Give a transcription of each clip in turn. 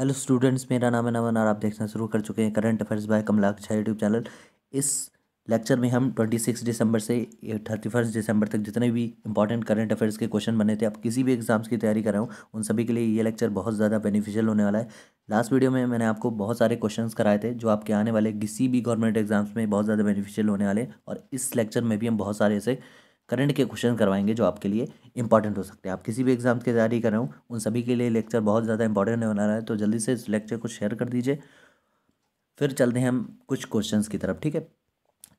hello students मेरा नाम है नमन और आप देखना शुरू कर चुके हैं current affairs by Aksha YouTube channel इस लेक्चर में हम 26 दिसंबर से 31 दिसंबर तक जितने भी इंपॉर्टेंट करंट अफेयर्स के क्वेश्चन बने थे आप किसी भी एग्जाम्स की तैयारी कर रहे हो उन सभी के लिए ये लेक्चर बहुत ज़्यादा बेनिफिशियल होने वाला है लास्ट वीडियो में मैंने आपको बहुत सारे क्वेश्चन कराए थे जो आपके आने वाले किसी भी गवर्नमेंट एग्जाम्स में बहुत ज़्यादा बेनिफिशियल होने वाले और इस लेक्चर में भी हम बहुत सारे ऐसे करंट के क्वेश्चन करवाएंगे जो आपके लिए इंपॉर्टेंट हो सकते हैं आप किसी भी एग्जाम की तैयारी कर रहे हो उन सभी के लिए लेक्चर बहुत ज़्यादा इंपॉर्टेंट होने वाला है तो जल्दी से इस लेक्चर को शेयर कर दीजिए फिर चलते हैं हम कुछ क्वेश्चंस की तरफ ठीक है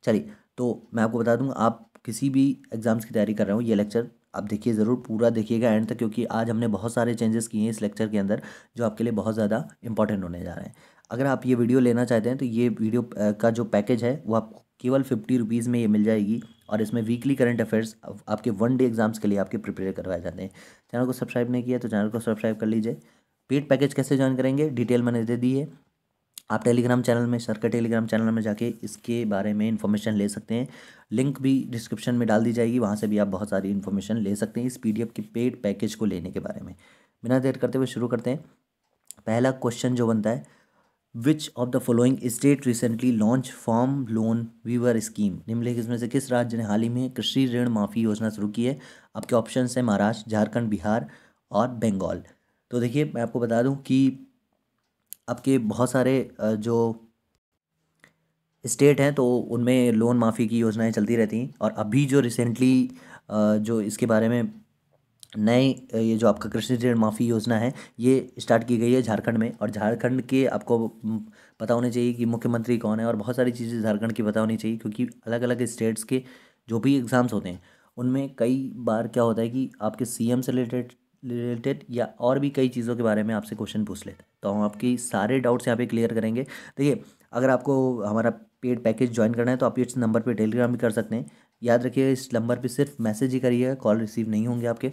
चलिए तो मैं आपको बता दूंगा आप किसी भी एग्ज़ाम्स की तैयारी कर रहे हो ये लेक्चर आप देखिए ज़रूर पूरा देखिएगा एंड तक क्योंकि आज हमने बहुत सारे चेंजेस किए हैं इस लेक्चर के अंदर जो आपके लिए बहुत ज़्यादा इंपॉर्टेंट होने जा रहे हैं अगर आप ये वीडियो लेना चाहते हैं तो ये वीडियो का जो पैकेज है वो आपको केवल फिफ्टी रुपीज़ में ये मिल जाएगी और इसमें वीकली करंट अफेयर्स आपके वन डे एग्जाम्स के लिए आपके प्रिपेयर करवाए जाते हैं चैनल को सब्सक्राइब नहीं किया तो चैनल को सब्सक्राइब कर लीजिए पेड पैकेज कैसे ज्वाइन करेंगे डिटेल मैंने दे दी है आप टेलीग्राम चैनल में सर टेलीग्राम चैनल में जाके इसके बारे में इन्फॉर्मेशन ले सकते हैं लिंक भी डिस्क्रिप्शन में डाल दी जाएगी वहाँ से भी आप बहुत सारी इन्फॉर्मेशन ले सकते हैं इस पी के पेड पैकेज को लेने के बारे में बिना देर करते हुए शुरू करते हैं पहला क्वेश्चन जो बनता है which of the following state recently launch form loan weaver scheme निम्नलिखित में से किस राज्य ने हाल ही में कृषि ऋण माफी योजना शुरू की है आपके ऑप्शन हैं महाराष्ट्र झारखंड बिहार और बंगाल तो देखिए मैं आपको बता दूं कि आपके बहुत सारे जो स्टेट हैं तो उनमें लोन माफ़ी की योजनाएं चलती रहती हैं और अभी जो रिसेंटली जो इसके बारे में नए ये जो आपका कृषि ऋण माफ़ी योजना है ये स्टार्ट की गई है झारखंड में और झारखंड के आपको पता होने चाहिए कि मुख्यमंत्री कौन है और बहुत सारी चीज़ें झारखंड की पता होनी चाहिए क्योंकि अलग अलग स्टेट्स के जो भी एग्ज़ाम्स होते हैं उनमें कई बार क्या होता है कि आपके सी से रिलेटेड रिलेटेड या और भी कई चीज़ों के बारे में आपसे क्वेश्चन पूछ लेते हैं तो हम आपकी सारे डाउट्स यहाँ पे क्लियर करेंगे देखिए अगर आपको हमारा पेड पैकेज ज्वाइन करना है तो आप इस नंबर पे टेलीग्राम भी कर सकते हैं याद रखिए इस नंबर पे सिर्फ मैसेज ही करिएगा कॉल रिसीव नहीं होंगे आपके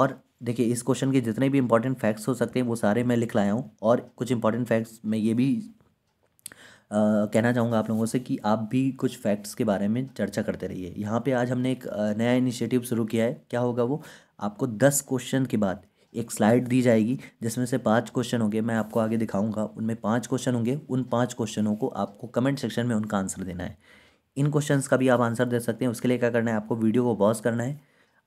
और देखिए इस क्वेश्चन के जितने भी इंपॉर्टेंट फैक्ट्स हो सकते हैं वो सारे मैं लिख लाया हूँ और कुछ इंपॉर्टेंट फैक्ट्स मैं ये भी आ, कहना चाहूँगा आप लोगों से कि आप भी कुछ फैक्ट्स के बारे में चर्चा करते रहिए यहाँ पे आज हमने एक नया इनिशिएटिव शुरू किया है क्या होगा वो आपको दस क्वेश्चन के बाद एक स्लाइड दी जाएगी जिसमें से पांच क्वेश्चन होंगे मैं आपको आगे दिखाऊंगा उनमें पांच क्वेश्चन होंगे उन पांच क्वेश्चनों को आपको कमेंट सेक्शन में उनका आंसर देना है इन क्वेश्चंस का भी आप आंसर दे सकते हैं उसके लिए क्या करना है आपको वीडियो को पॉज करना है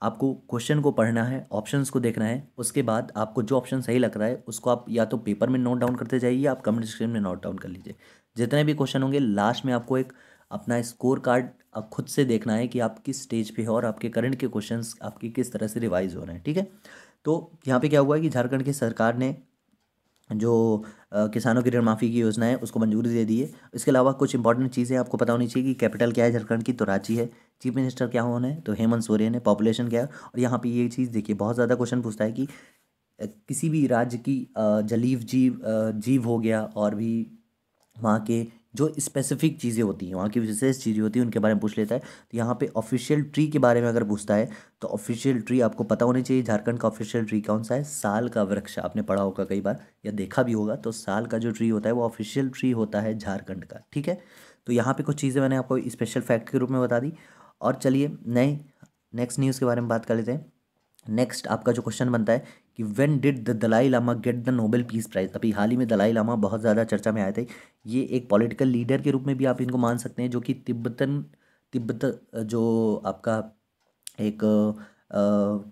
आपको क्वेश्चन को पढ़ना है ऑप्शंस को देखना है उसके बाद आपको जो ऑप्शन सही लग रहा है उसको आप या तो पेपर में नोट डाउन करते जाइए या आप कमेंट स्क्रीन में नोट डाउन कर लीजिए जितने भी क्वेश्चन होंगे लास्ट में आपको एक अपना स्कोर कार्ड आप खुद से देखना है कि आप किस स्टेज पे हो और आपके करंट के क्वेश्चंस आपके किस तरह से रिवाइज हो रहे हैं ठीक है तो यहाँ पे क्या हुआ है कि झारखंड की सरकार ने जो किसानों की ऋण माफ़ी की योजना है उसको मंजूरी दे दी है इसके अलावा कुछ इंपॉर्टेंट चीज़ें आपको पता होनी चाहिए कि कैपिटल क्या है झारखंड की तो रांची है चीफ मिनिस्टर क्या होने तो हेमंत सोरेन है पॉपुलेशन क्या है और यहाँ पे ये चीज़ देखिए बहुत ज़्यादा क्वेश्चन पूछता है कि किसी भी राज्य की जलीव जीव जीव हो गया और भी वहाँ के जो स्पेसिफिक चीज़ें होती हैं वहाँ की विशेष चीज़ें होती हैं उनके बारे में पूछ लेता है तो यहाँ पे ऑफिशियल ट्री के बारे में अगर पूछता है तो ऑफिशियल ट्री आपको पता होनी चाहिए झारखंड का ऑफिशियल ट्री कौन सा है साल का वृक्ष आपने पढ़ा होगा कई बार या देखा भी होगा तो साल का जो ट्री होता है वो ऑफिशियल ट्री होता है झारखंड का ठीक है तो यहाँ पर कुछ चीज़ें मैंने आपको स्पेशल फैक्ट के रूप में बता दी और चलिए नए नेक्स्ट न्यूज़ के बारे में बात कर लेते हैं नेक्स्ट आपका जो क्वेश्चन बनता है कि when did the Dalai Lama get the Nobel peace prize अभी हाल ही में दलाई लामा बहुत ज़्यादा चर्चा में आए थे ये एक पॉलिटिकल लीडर के रूप में भी आप इनको मान सकते हैं जो कि तिब्बतन तिब्बत जो आपका एक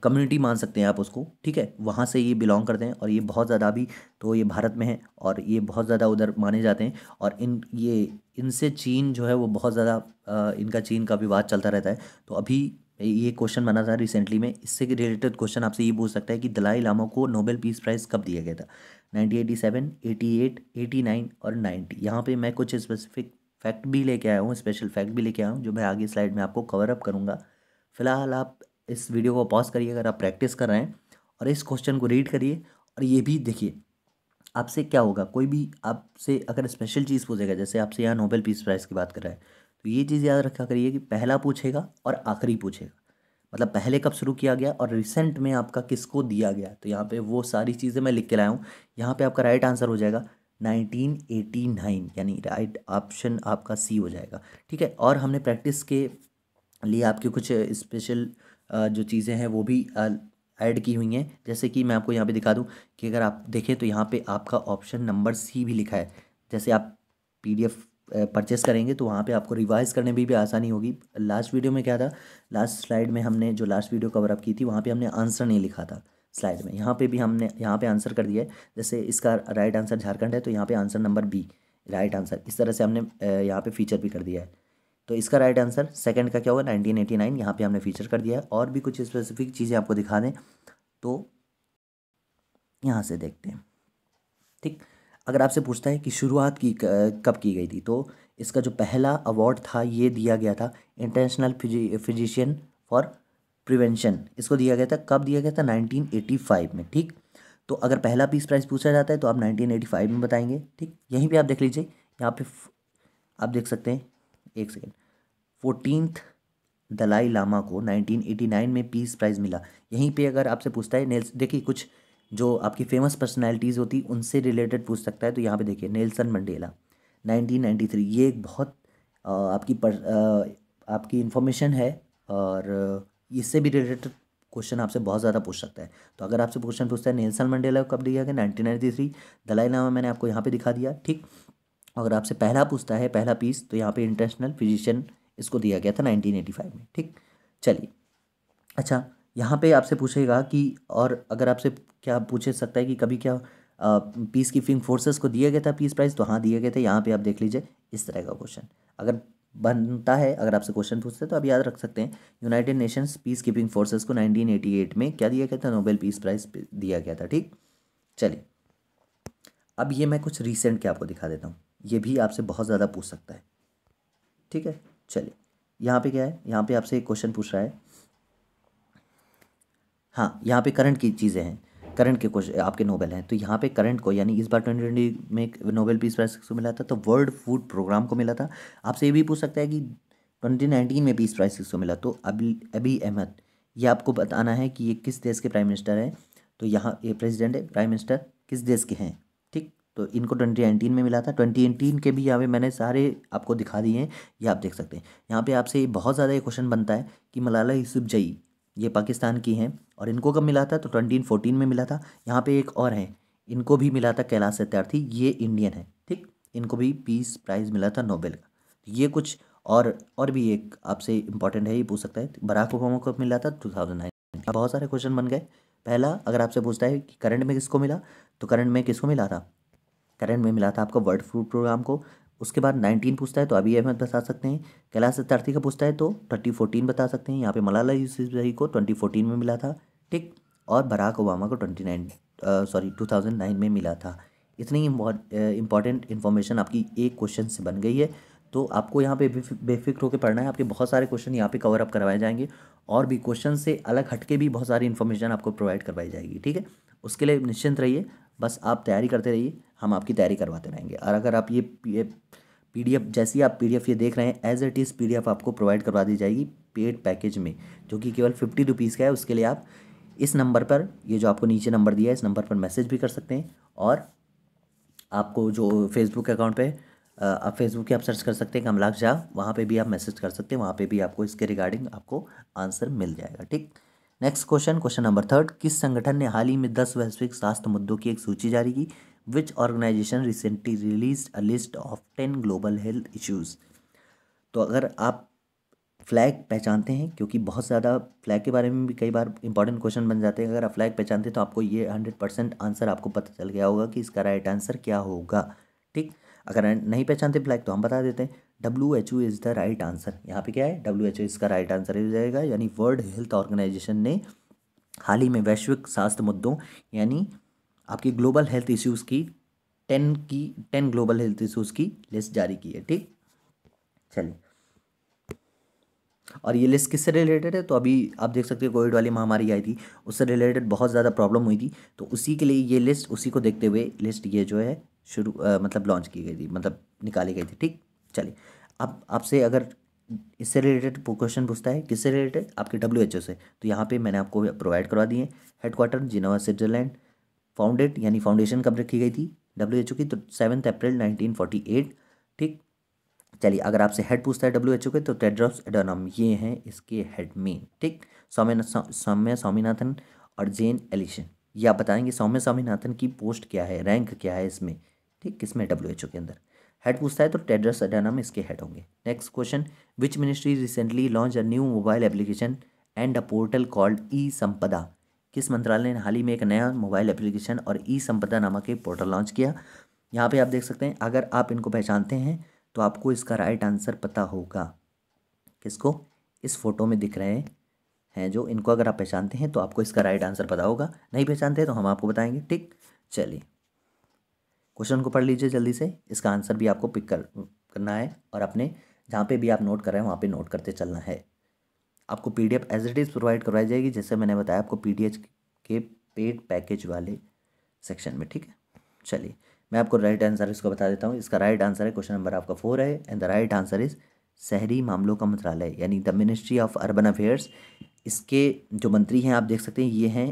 कम्युनिटी मान सकते हैं आप उसको ठीक है वहाँ से ये बिलोंग करते हैं और ये बहुत ज़्यादा अभी तो ये भारत में है और ये बहुत ज़्यादा उधर माने जाते हैं और इन ये इनसे चीन जो है वो बहुत ज़्यादा इनका चीन का विवाद चलता रहता है तो अभी ये क्वेश्चन बना था रिसेंटली में इससे रिलेटेड क्वेश्चन आपसे ये पूछ सकता है कि दलाई लामा को नोबेल पीस प्राइज़ कब दिया गया था नाइनटीन एट एटी नाइन और नाइन्टी यहाँ पे मैं कुछ स्पेसिफिक फैक्ट भी लेके आया हूँ स्पेशल फैक्ट भी लेके आया हूँ जो मैं आगे स्लाइड में आपको कवर अप करूँगा फिलहाल आप इस वीडियो को पॉज करिए अगर आप प्रैक्टिस कर रहे हैं और इस क्वेश्चन को रीड करिए और ये भी देखिए आपसे क्या होगा कोई भी आपसे अगर स्पेशल चीज़ पूछेगा जैसे आपसे यहाँ नोबेल पीस प्राइज़ की बात कर रहा है तो ये चीज़ याद रखा करिए कि पहला पूछेगा और आखिरी पूछेगा मतलब पहले कब शुरू किया गया और रिसेंट में आपका किसको दिया गया तो यहाँ पे वो सारी चीज़ें मैं लिख के लाया हूँ यहाँ पे आपका राइट आंसर हो जाएगा 1989 यानी राइट ऑप्शन आपका सी हो जाएगा ठीक है और हमने प्रैक्टिस के लिए आपके कुछ स्पेशल जो चीज़ें हैं वो भी ऐड की हुई हैं जैसे कि मैं आपको यहाँ पे दिखा दूँ कि अगर आप देखें तो यहाँ पे आपका ऑप्शन नंबर सी भी लिखा है जैसे आप पीडीएफ परचेस करेंगे तो वहाँ पे आपको रिवाइज़ करने में भी, भी आसानी होगी लास्ट वीडियो में क्या था लास्ट स्लाइड में हमने जो लास्ट वीडियो कवरअप की थी वहाँ पे हमने आंसर नहीं लिखा था स्लाइड में यहाँ पे भी हमने यहाँ पे आंसर कर दिया है जैसे इसका राइट आंसर झारखंड है तो यहाँ पे answer number B right answer इस तरह से हमने यहाँ पर फीचर भी कर दिया है तो इसका राइट आंसर सेकेंड का क्या होगा एटी नाइन यहाँ पर हमने फीचर कर दिया है और भी कुछ स्पेसिफिक चीज़ें आपको दिखा दें तो यहाँ से देखते हैं ठीक अगर आपसे पूछता है कि शुरुआत की कब की गई थी तो इसका जो पहला अवार्ड था ये दिया गया था इंटरनेशनल फिजिशियन फॉर प्रिवेंशन इसको दिया गया था कब दिया गया था 1985 में ठीक तो अगर पहला पीस प्राइस पूछा जाता है तो आप 1985 में बताएंगे ठीक यहीं पे आप देख लीजिए यहाँ पे आप देख सकते हैं एक सेकेंड फोर्टीनथ दलाई लामा को 1989 में पीस प्राइज़ मिला यहीं पे अगर आपसे पूछता है नेल्स देखिए कुछ जो आपकी फेमस पर्सनैलिटीज़ होती उनसे रिलेटेड पूछ सकता है तो यहाँ पे देखिए नेल्सन मंडेला 1993 ये एक बहुत आपकी पर, आपकी इन्फॉर्मेशन है और इससे भी रिलेटेड क्वेश्चन आपसे बहुत ज़्यादा पूछ सकता है तो अगर आपसे क्वेश्चन पूछता है नेल्सन मंडेला कब दिया गया नाइनटीन नाइन्टी थ्री दलाई नामा मैंने आपको यहाँ पे दिखा दिया ठीक अगर आपसे पहला पूछता है पहला पीस तो यहाँ पे इंटरनेशनल फिजिशियन इसको दिया गया था नाइनटीन एटी फाइव में ठीक चलिए अच्छा यहाँ पे आपसे पूछेगा कि और अगर आपसे क्या पूछ सकता है कि कभी क्या पीस कीपिंग फोर्सेस को दिया गया था पीस प्राइज़ तो हाँ दिए गए थे यहाँ पे आप देख लीजिए इस तरह का क्वेश्चन अगर बनता है अगर आपसे क्वेश्चन पूछते हैं तो आप याद रख सकते हैं United Nations peace keeping forces को 1988 में क्या दिया गया था नोबेल पीस प्राइज़ दिया गया था ठीक चलिए अब ये मैं कुछ रिसेंट के आपको दिखा देता हूँ ये भी आपसे बहुत ज़्यादा पूछ सकता है ठीक है चलिए यहाँ पे क्या है यहाँ पे आपसे एक क्वेश्चन पूछ रहा है हाँ यहाँ पे करंट की चीज़ें हैं करंट के कुछ आपके नोबेल हैं तो यहाँ पे करंट को यानी इस बार ट्वेंटी ट्वेंटी में नोबेल पीस प्राइज किसको मिला था तो वर्ल्ड फूड प्रोग्राम को मिला था आपसे ये भी पूछ सकता है कि ट्वेंटी नाइनटीन में पीस प्राइज किसको मिला तो अभी अभी अहमद ये आपको बताना है कि ये किस देश के प्राइम मिनिस्टर हैं तो यहाँ ये प्रेसिडेंट है प्राइम मिनिस्टर किस देश के हैं ठीक तो इनको ट्वेंटी नाइनटीन में मिला था ट्वेंटी एटीन के भी यहाँ पे मैंने सारे आपको दिखा दिए हैं ये आप देख सकते हैं यहाँ पे आपसे बहुत ज़्यादा ये क्वेश्चन बनता है कि मलाला यूसुफ जई ये पाकिस्तान की हैं और इनको कब मिला था तो ट्वेंटीन फोर्टीन में मिला था यहाँ पे एक और है इनको भी मिला था कैलाश सत्यार्थी ये इंडियन है ठीक इनको भी पीस प्राइज़ मिला था नोबेल का तो ये कुछ और और भी एक आपसे इंपॉर्टेंट है ये पूछ सकता है बराक ओबामा को मिला था टू थाउजेंड नाइन बहुत सारे क्वेश्चन बन गए पहला अगर आपसे पूछता है कि करंट में किसको मिला तो करंट में किसको मिला था करंट में मिला था आपका वर्ल्ड फूड प्रोग्राम को उसके बाद नाइनटीन पूछता है तो अभी अहमद बता सकते हैं कैलाश सत्यार्थी का पूछता है तो थर्टी फोर्टीन बता सकते हैं यहाँ पे मलाला यूसुफजई को ट्वेंटी फोर्टीन में मिला था ठीक और बराक ओबामा को twenty nine sorry two thousand nine में मिला था इतनी इंपॉर्टेंट इन्फॉर्मेशन आपकी एक क्वेश्चन से बन गई है तो आपको यहाँ पे बेफिक्र होकर पढ़ना है आपके बहुत सारे क्वेश्चन यहाँ पे कवर अप करवाए जाएंगे और भी क्वेश्चन से अलग हटके भी बहुत सारी इन्फॉर्मेशन आपको प्रोवाइड करवाई जाएगी ठीक है उसके लिए निश्चिंत रहिए बस आप तैयारी करते रहिए हम आपकी तैयारी करवाते रहेंगे और अगर आप ये पी डी एफ जैसी आप एफ ये देख रहे हैं एज इट इज़ एफ आपको प्रोवाइड करवा दी जाएगी पेड पैकेज में जो कि केवल फिफ्टी रुपीज़ का है उसके लिए आप इस नंबर पर ये जो आपको नीचे नंबर दिया है इस नंबर पर मैसेज भी कर सकते हैं और आपको जो फेसबुक अकाउंट पे आप फेसबुक पर आप सर्च कर सकते हैं कमलाक्ष झा वहाँ पे भी आप मैसेज कर सकते हैं वहाँ पे भी आपको इसके रिगार्डिंग आपको आंसर मिल जाएगा ठीक next question question number third किस संगठन ने हाल ही में दस वैश्विक स्वास्थ्य मुद्दों की एक सूची जारी की which organisation recently release a list of ten global health issues तो अगर आप फ्लैग पहचानते हैं क्योंकि बहुत ज़्यादा फ्लैग के बारे में भी कई बार इंपॉर्टेंट क्वेश्चन बन जाते हैं अगर आप फ्लैग पहचानते हैं तो आपको ये हंड्रेड परसेंट आंसर आपको पता चल गया होगा कि इसका राइट आंसर क्या होगा ठीक अगर नहीं पहचानते फ्लैग तो हम बता देते हैं W H O is the right answer यहाँ पे क्या है डब्ल्यू एच ओ इसका राइट आंसर हो जाएगा यानी वर्ल्ड हेल्थ ऑर्गेनाइजेशन ने हाल ही में वैश्विक स्वास्थ्य मुद्दों यानी आपकी ग्लोबल हेल्थ इश्यूज़ की टेन की टेन ग्लोबल हेल्थ इश्यूज़ की लिस्ट जारी की है ठीक चलिए और ये लिस्ट किससे रिलेटेड है तो अभी आप देख सकते हो कोविड वाली महामारी आई थी उससे रिलेटेड बहुत ज़्यादा प्रॉब्लम हुई थी तो उसी के लिए ये लिस्ट उसी को देखते हुए लिस्ट ये जो है शुरू मतलब लॉन्च की गई थी मतलब निकाली गई थी ठीक चलिए अब आपसे अगर इससे रिलेटेड क्वेश्चन पूछता है किससे रिलेटेड आपके डब्ल्यू एच ओ से तो यहाँ पे मैंने आपको प्रोवाइड करवा दिए हेडक्वार्टर जिनोवा स्विट्जरलैंड फाउंडेड यानी फाउंडेशन कब रखी गई थी डब्ल्यू एच ओ की तो seventh April nineteen forty eight ठीक चलिए अगर आपसे हेड पूछता है डब्ल्यू एच ओ के तो टेड्रॉप्स एडोनम ये हैं इसके हेड मेन ठीक सौम्य सौम्य स्वामीनाथन और जेन एलिशन ये आप बताएंगे सौम्य स्वामीनाथन की पोस्ट क्या है रैंक क्या है इसमें ठीक किसमें डब्ल्यू एच ओ के अंदर हेड पूछता है तो टेड्रस अडानम इसके हेड होंगे next question which ministry recently launch a new mobile application and a portal called e Sampada किस मंत्रालय ने हाल ही में एक नया मोबाइल एप्लीकेशन और ई संपदा नामक एक पोर्टल लॉन्च किया यहाँ पे आप देख सकते हैं अगर आप इनको पहचानते हैं तो आपको इसका राइट आंसर पता होगा किसको इस फोटो में दिख रहे हैं जो इनको अगर आप पहचानते हैं तो आपको इसका राइट आंसर पता होगा नहीं पहचानते तो हम आपको बताएंगे ठीक चलिए क्वेश्चन को पढ़ लीजिए जल्दी से इसका आंसर भी आपको पिक कर करना है और अपने जहाँ पे भी आप नोट कर रहे हैं वहाँ पे नोट करते चलना है आपको P D F as it is provide करवाई जाएगी जैसे मैंने बताया आपको पी डी एच के पेड पैकेज वाले सेक्शन में ठीक है चलिए मैं आपको राइट आंसर इसको बता देता हूँ इसका राइट आंसर है क्वेश्चन नंबर आपका फोर है and the right answer is शहरी मामलों का मंत्रालय यानी the ministry of urban affairs इसके जो मंत्री हैं आप देख सकते हैं ये हैं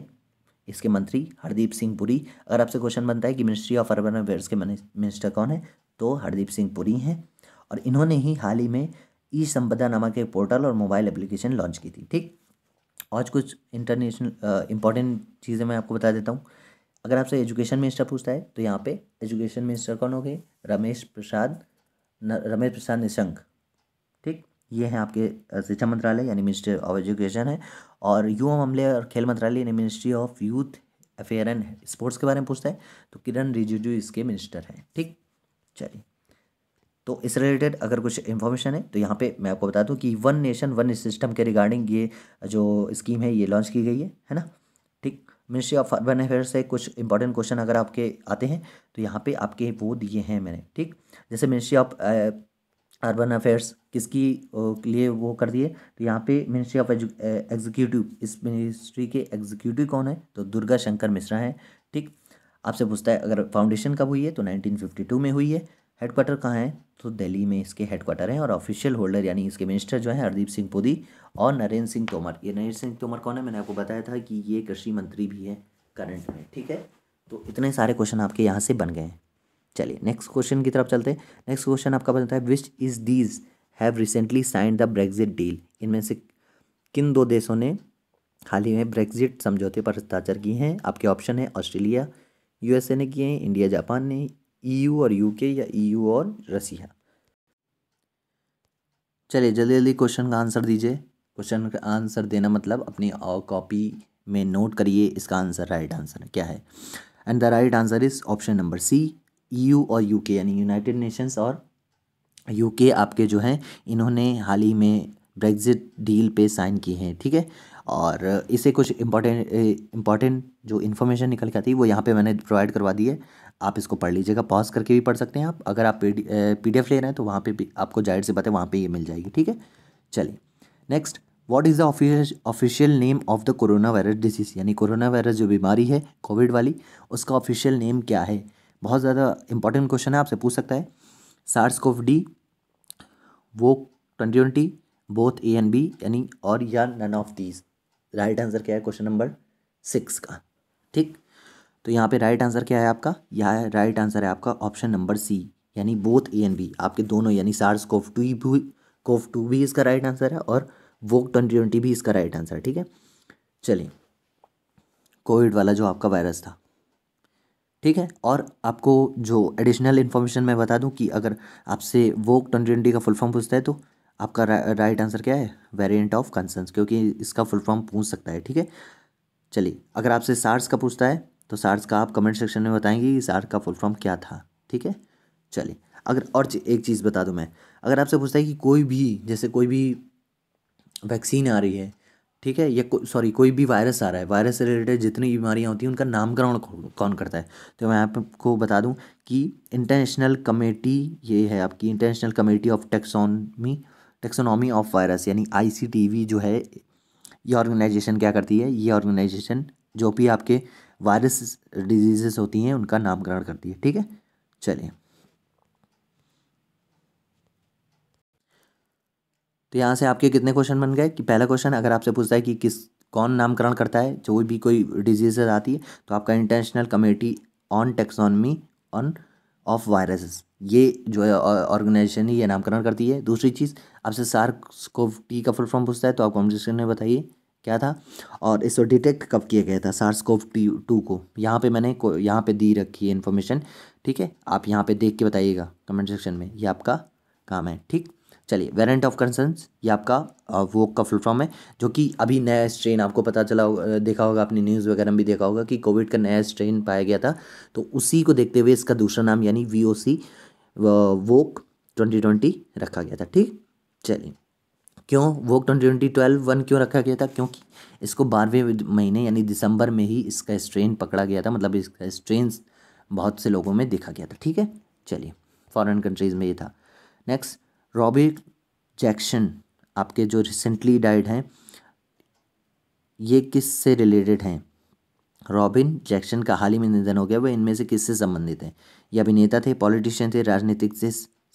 इसके मंत्री हरदीप सिंह पुरी अगर आपसे क्वेश्चन बनता है कि मिनिस्ट्री ऑफ अर्बन अफेयर्स के मिनिस्टर कौन है तो हरदीप सिंह पुरी हैं और इन्होंने ही हाल ही में ई संपदा नामक एक पोर्टल और मोबाइल एप्लीकेशन लॉन्च की थी ठीक आज कुछ इंटरनेशनल इंपॉर्टेंट चीज़ें मैं आपको बता देता हूँ अगर आपसे एजुकेशन मिनिस्टर पूछता है तो यहाँ पे एजुकेशन मिनिस्टर कौन हो गए रमेश प्रसाद रमेश प्रसाद निशंक ठीक ये हैं आपके शिक्षा मंत्रालय यानी मिनिस्ट्री ऑफ एजुकेशन है और युवा मामले और खेल मंत्रालय यानी ministry of youth affair and sports के बारे में पूछता है तो किरण रिजिजू इसके मिनिस्टर हैं ठीक चलिए तो इस रिलेटेड अगर कुछ इन्फॉर्मेशन है तो यहाँ पे मैं आपको बता दूँ कि वन नेशन वन सिस्टम के रिगार्डिंग ये जो स्कीम है ये लॉन्च की गई है है ना ठीक मिनिस्ट्री ऑफ अर्बन अफेयर से कुछ इंपॉर्टेंट क्वेश्चन अगर आपके आते हैं तो यहाँ पे आपके वो दिए हैं मैंने ठीक जैसे मिनिस्ट्री ऑफ अर्बन अफेयर्स किसकी लिए वो कर दिए तो यहाँ पे मिनिस्ट्री ऑफ एग्जीक्यूटिव इस मिनिस्ट्री के एग्जीक्यूटिव कौन है तो दुर्गा शंकर मिश्रा है ठीक आपसे पूछता है अगर फाउंडेशन कब हुई है तो 1952 में हुई है हेडक्वार्टर कहाँ है तो दिल्ली में इसके हेडक्वार्टर हैं और ऑफिशियल होल्डर यानी इसके मिनिस्टर जो है हरदीप सिंह पुरी और नरेंद्र सिंह तोमर ये नरेंद्र सिंह तोमर कौन है मैंने आपको बताया था कि ये कृषि मंत्री भी है करंट में ठीक है तो इतने सारे क्वेश्चन आपके यहाँ से बन गए हैं चलिए नेक्स्ट क्वेश्चन की तरफ चलते हैं नेक्स्ट क्वेश्चन आपका बताता है which is these have recently signed the Brexit deal इनमें से किन दो देशों ने हाल ही में ब्रेग्जिट समझौते पर हस्ताक्षर किए हैं आपके ऑप्शन है ऑस्ट्रेलिया यूएसए ने किए हैं इंडिया जापान ने ईयू e और यूके या ईयू e और रसिया चलिए जल्दी जल्दी क्वेश्चन का आंसर दीजिए क्वेश्चन का आंसर देना मतलब अपनी कॉपी में नोट करिए इसका आंसर राइट आंसर क्या है and the right answer is option number C EU और यूके यानी यूनाइटेड नेशंस और यूके आपके जो हैं इन्होंने हाल ही में ब्रेग्जिट डील पे साइन की हैं ठीक है और इसे कुछ इम्पोर्टेंट इम्पॉर्टेंट जो इन्फॉर्मेशन निकल के आती है वो यहाँ पे मैंने प्रोवाइड करवा दी है आप इसको पढ़ लीजिएगा पॉज करके भी पढ़ सकते हैं आप अगर आप पी डी एफ ले रहे हैं तो वहाँ पे भी आपको जाहिर सी बात है वहाँ पे ये मिल जाएगी ठीक है चलिए next what is the official name of the coronavirus disease यानी कोरोना वायरस जो बीमारी है कोविड वाली उसका ऑफिशियल नेम क्या है बहुत ज़्यादा इंपॉर्टेंट क्वेश्चन है आपसे पूछ सकता है सार्स कोव डी वो twenty twenty both A and B यानी और या none of these right answer क्या है क्वेश्चन नंबर सिक्स का ठीक तो यहाँ पे राइट आंसर क्या है आपका यह राइट आंसर है आपका ऑप्शन नंबर सी यानी बोथ ए एंड बी आपके दोनों यानी सार्स कोव टू भी कोव टू भी इसका राइट आंसर है और वोक ट्वेंटी ट्वेंटी भी इसका राइट आंसर है ठीक है चलिए कोविड वाला जो आपका वायरस था ठीक है और आपको जो एडिशनल इन्फॉर्मेशन मैं बता दूं कि अगर आपसे वो ट्वेंटी का फुल फॉर्म पूछता है तो आपका रा, राइट आंसर क्या है वेरिएंट ऑफ कंसर्न क्योंकि इसका फुल फॉर्म पूछ सकता है ठीक है चलिए अगर आपसे सार्स का पूछता है तो सार्स का आप कमेंट सेक्शन में बताएंगे कि सार्स का फुल फॉर्म क्या था ठीक है चलिए अगर और एक चीज़ बता दूँ मैं अगर आपसे पूछता है कि कोई भी जैसे कोई भी वैक्सीन आ रही है ठीक है या को, सॉरी कोई भी वायरस आ रहा है वायरस से रिलेटेड जितनी बीमारियां होती हैं उनका नामकरण कौन करता है तो मैं आपको बता दूं कि इंटरनेशनल कमेटी ये है आपकी international committee of taxonomy taxonomy of virus यानी आई जो है ये ऑर्गेनाइजेशन क्या करती है ये ऑर्गेनाइजेशन जो भी आपके वायरस डिजीजेस होती हैं उनका नामकरण करती है ठीक है चलिए तो यहाँ से आपके कितने क्वेश्चन बन गए कि पहला क्वेश्चन अगर आपसे पूछता है कि किस कौन नामकरण करता है जो भी कोई डिजीजेज आती है तो आपका international committee on taxonomy on of viruses ये जो है ऑर्गेनाइजेशन ही ये नामकरण करती है दूसरी चीज़ आपसे सार को टी का फुल फॉर्म पूछता है तो आप कॉम्पिटिशन में बताइए क्या था और इसको डिटेक्ट कब किया गया था सार्स कोव टी टू को यहाँ पे मैंने को यहाँ पे दी रखी है इन्फॉर्मेशन ठीक है आप यहाँ पे देख के बताइएगा कमेंट सेक्शन में ये आपका काम है ठीक चलिए वेरेंट ऑफ कंसर्न ये आपका वो का फुल फॉर्म है जो कि अभी नया स्ट्रेन आपको पता चला होगा देखा होगा आपने न्यूज़ वगैरह में भी देखा होगा कि कोविड का नया स्ट्रेन पाया गया था तो उसी को देखते हुए इसका दूसरा नाम यानी वी ओ सी वोक ट्वेंटी ट्वेंटी रखा गया था ठीक चलिए क्यों वोक ट्वेंटी ट्वेंटी ट्वेल्व वन क्यों रखा गया था क्योंकि इसको बारहवें महीने यानी दिसंबर में ही इसका स्ट्रेन पकड़ा गया था मतलब इसका स्ट्रेन बहुत से लोगों में देखा गया था ठीक है चलिए फॉरेन कंट्रीज़ में ये था नेक्स्ट रॉबी जैक्शन आपके जो रिसेंटली डाइड हैं ये किस से रिलेटेड हैं रॉबिन जैक्सन का हाल ही में निधन हो गया वह इनमें से किससे संबंधित हैं ये अभिनेता थे पॉलिटिशियन थे राजनीतिक से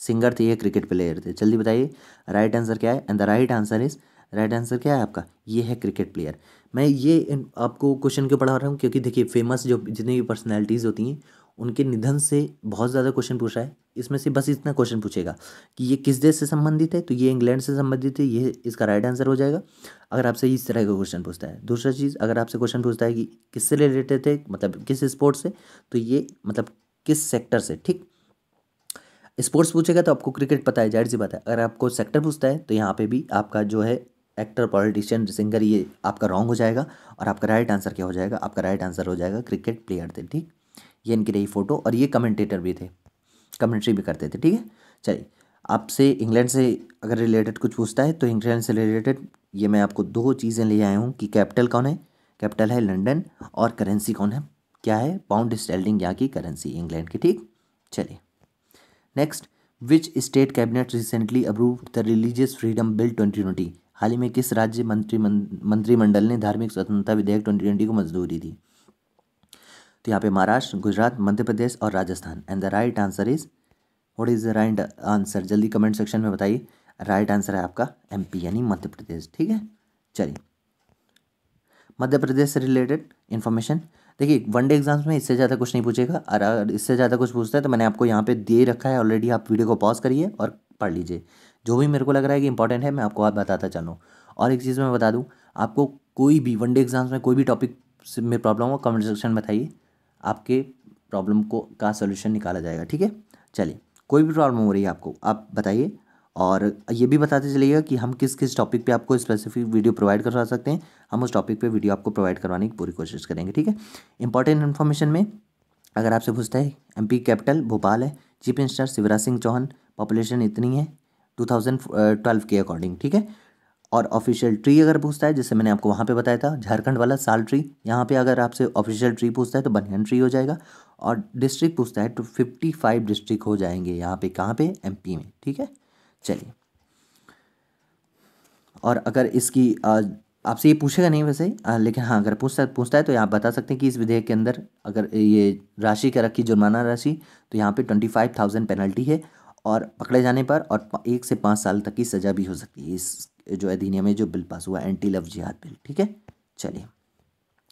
सिंगर थे या क्रिकेट प्लेयर थे जल्दी बताइए राइट आंसर क्या है and the right answer is right answer क्या है आपका ये है क्रिकेट प्लेयर मैं ये आपको क्वेश्चन क्यों पढ़ा रहा हूँ क्योंकि देखिए फेमस जो जितनी भी पर्सनैलिटीज़ होती हैं उनके निधन से बहुत ज़्यादा क्वेश्चन पूछा है इसमें से बस इतना क्वेश्चन पूछेगा कि ये किस देश से संबंधित है तो ये इंग्लैंड से संबंधित है ये इसका राइट आंसर हो जाएगा अगर आपसे इस तरह का क्वेश्चन पूछता है दूसरा चीज़ अगर आपसे क्वेश्चन पूछता है कि किससे रिलेटेड थे मतलब किस स्पोर्ट से तो ये मतलब किस सेक्टर से ठीक स्पोर्ट्स पूछेगा तो आपको क्रिकेट पता है जाहिर सी बात है अगर आपको सेक्टर पूछता है तो यहाँ पे भी आपका जो है एक्टर पॉलिटिशियन सिंगर ये आपका रॉन्ग हो जाएगा और आपका राइट आंसर क्या हो जाएगा आपका राइट आंसर हो जाएगा क्रिकेट प्लेयर थे ठीक ये इनकी रही फ़ोटो और ये कमेंटेटर भी थे कमेंट्री भी करते थे ठीक है चलिए आपसे इंग्लैंड से अगर रिलेटेड कुछ पूछता है तो इंग्लैंड से रिलेटेड ये मैं आपको दो चीज़ें ले आया हूँ कि कैपिटल कौन है कैपिटल है लंडन और करेंसी कौन है क्या है पाउंड स्टेल्डिंग यहाँ की करेंसी इंग्लैंड की ठीक चलिए next which state cabinet recently approve the religious freedom bill twenty twenty हाल ही में किस राज्य मंत्री मंत्रिमंडल ने धार्मिक स्वतंत्रता विधेयक ट्वेंटी ट्वेंटी को मंजूरी दी तो यहाँ पे महाराष्ट्र गुजरात मध्य प्रदेश और Rajasthan and the right answer is what is the right answer जल्दी कमेंट सेक्शन में बताइए राइट आंसर है आपका एम यानी मध्य प्रदेश ठीक है चलिए मध्य प्रदेश से रिलेटेड इन्फॉर्मेशन देखिए वनडे एग्जाम्स में इससे ज़्यादा कुछ नहीं पूछेगा और इससे ज़्यादा कुछ पूछता है तो मैंने आपको यहाँ पे दे रखा है ऑलरेडी आप वीडियो को पॉज करिए और पढ़ लीजिए जो भी मेरे को लग रहा है कि इंपॉर्टेंट है मैं आपको आप बताता चलूँ और एक चीज़ मैं बता दूँ आपको कोई भी वनडे एग्जाम्स में कोई भी टॉपिक में प्रॉब्लम हो कमेंट सेक्शन में बताइए आपके प्रॉब्लम को का सोल्यूशन निकाला जाएगा ठीक है चलिए कोई भी प्रॉब्लम हो रही है आपको आप बताइए और ये भी बताते चलिएगा कि हम किस किस टॉपिक पे आपको स्पेसिफिक वीडियो प्रोवाइड करवा सकते हैं हम उस टॉपिक पे वीडियो आपको प्रोवाइड करवाने की पूरी कोशिश करेंगे ठीक है इंपॉर्टेंट इन्फॉर्मेशन में अगर आपसे पूछता है एमपी कैपिटल भोपाल है chief minister Shivraj Singh Chouhan population इतनी है टू थाउजेंड ट्वेल्व के अकॉर्डिंग ठीक है और ऑफिशियल ट्री अगर पूछता है जैसे मैंने आपको वहाँ पे बताया था झारखंड वाला साल ट्री यहाँ पे अगर आपसे ऑफिशियल ट्री पूछता है तो बनियान ट्री हो जाएगा और डिस्ट्रिक्ट पूछता है तो फिफ्टी फाइव डिस्ट्रिक्ट हो जाएंगे यहाँ पे कहाँ पे एमपी में ठीक है चलिए और अगर इसकी आपसे ये पूछेगा नहीं वैसे आ, लेकिन हाँ अगर पूछता पूछता है तो आप बता सकते हैं कि इस विधेयक के अंदर अगर ये राशि का रखी जुर्माना राशि तो यहाँ पर ट्वेंटी फाइव थाउजेंड पेनल्टी है और पकड़े जाने पर और एक से पाँच साल तक की सज़ा भी हो सकती है इस जो अधिनियम है जो बिल पास हुआ एंटी लव जिहाद बिल ठीक है चलिए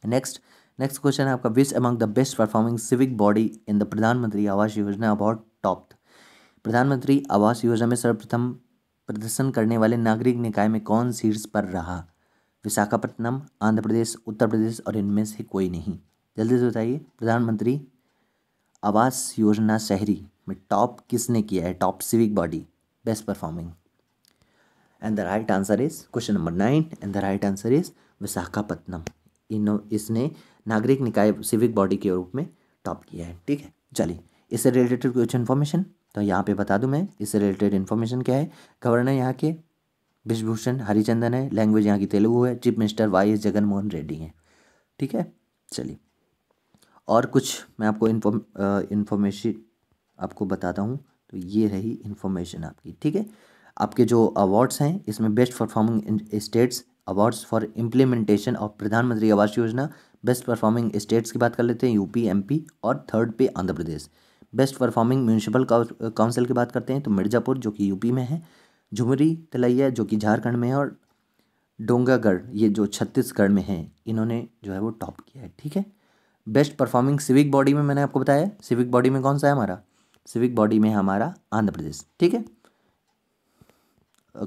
नेक्स्ट नेक्स्ट क्वेश्चन है आपका which among the best performing civic body in the Pradhanmantri Awas योजना अबाउट टॉप प्रधानमंत्री आवास योजना में सर्वप्रथम प्रदर्शन करने वाले नागरिक निकाय में कौन शीर्ष पर रहा विशाखापट्टनम आंध्र प्रदेश उत्तर प्रदेश और इनमें से कोई नहीं जल्दी से बताइए प्रधानमंत्री आवास योजना शहरी में टॉप किसने किया है top civic body best performing and the right answer is question number nine and the right answer is Visakhapatnam in इसने नागरिक निकाय सिविक बॉडी के रूप में टॉप किया है ठीक है चलिए इससे रिलेटेड कुछ इन्फॉर्मेशन तो यहाँ पे बता दूँ मैं इससे रिलेटेड इन्फॉर्मेशन क्या है गवर्नर यहाँ के विश्वभूषण हरिचंदन है लैंग्वेज यहाँ की तेलुगु है chief minister Y S Jaganmohan Reddy हैं ठीक है चलिए और कुछ मैं आपको इन्फॉर्मेशन आपको बताता हूँ तो ये रही इन्फॉर्मेशन आपकी ठीक है आपके जो अवार्ड्स हैं इसमें best performing states awards for implementation of Pradhanmantri Awas योजना बेस्ट परफॉर्मिंग स्टेट्स की बात कर लेते हैं यूपी एमपी और थर्ड पे Andhra Pradesh best performing municipal council की बात करते हैं तो मिर्ज़ापुर जो कि यूपी में है झुमरी तलैया जो कि झारखंड में है और डोंगागढ़ ये जो छत्तीसगढ़ में है इन्होंने जो है वो टॉप किया है ठीक है बेस्ट परफॉर्मिंग सिविक बॉडी में मैंने आपको बताया सिविक बॉडी में कौन सा है हमारा सिविक बॉडी में हमारा आंध्र प्रदेश ठीक है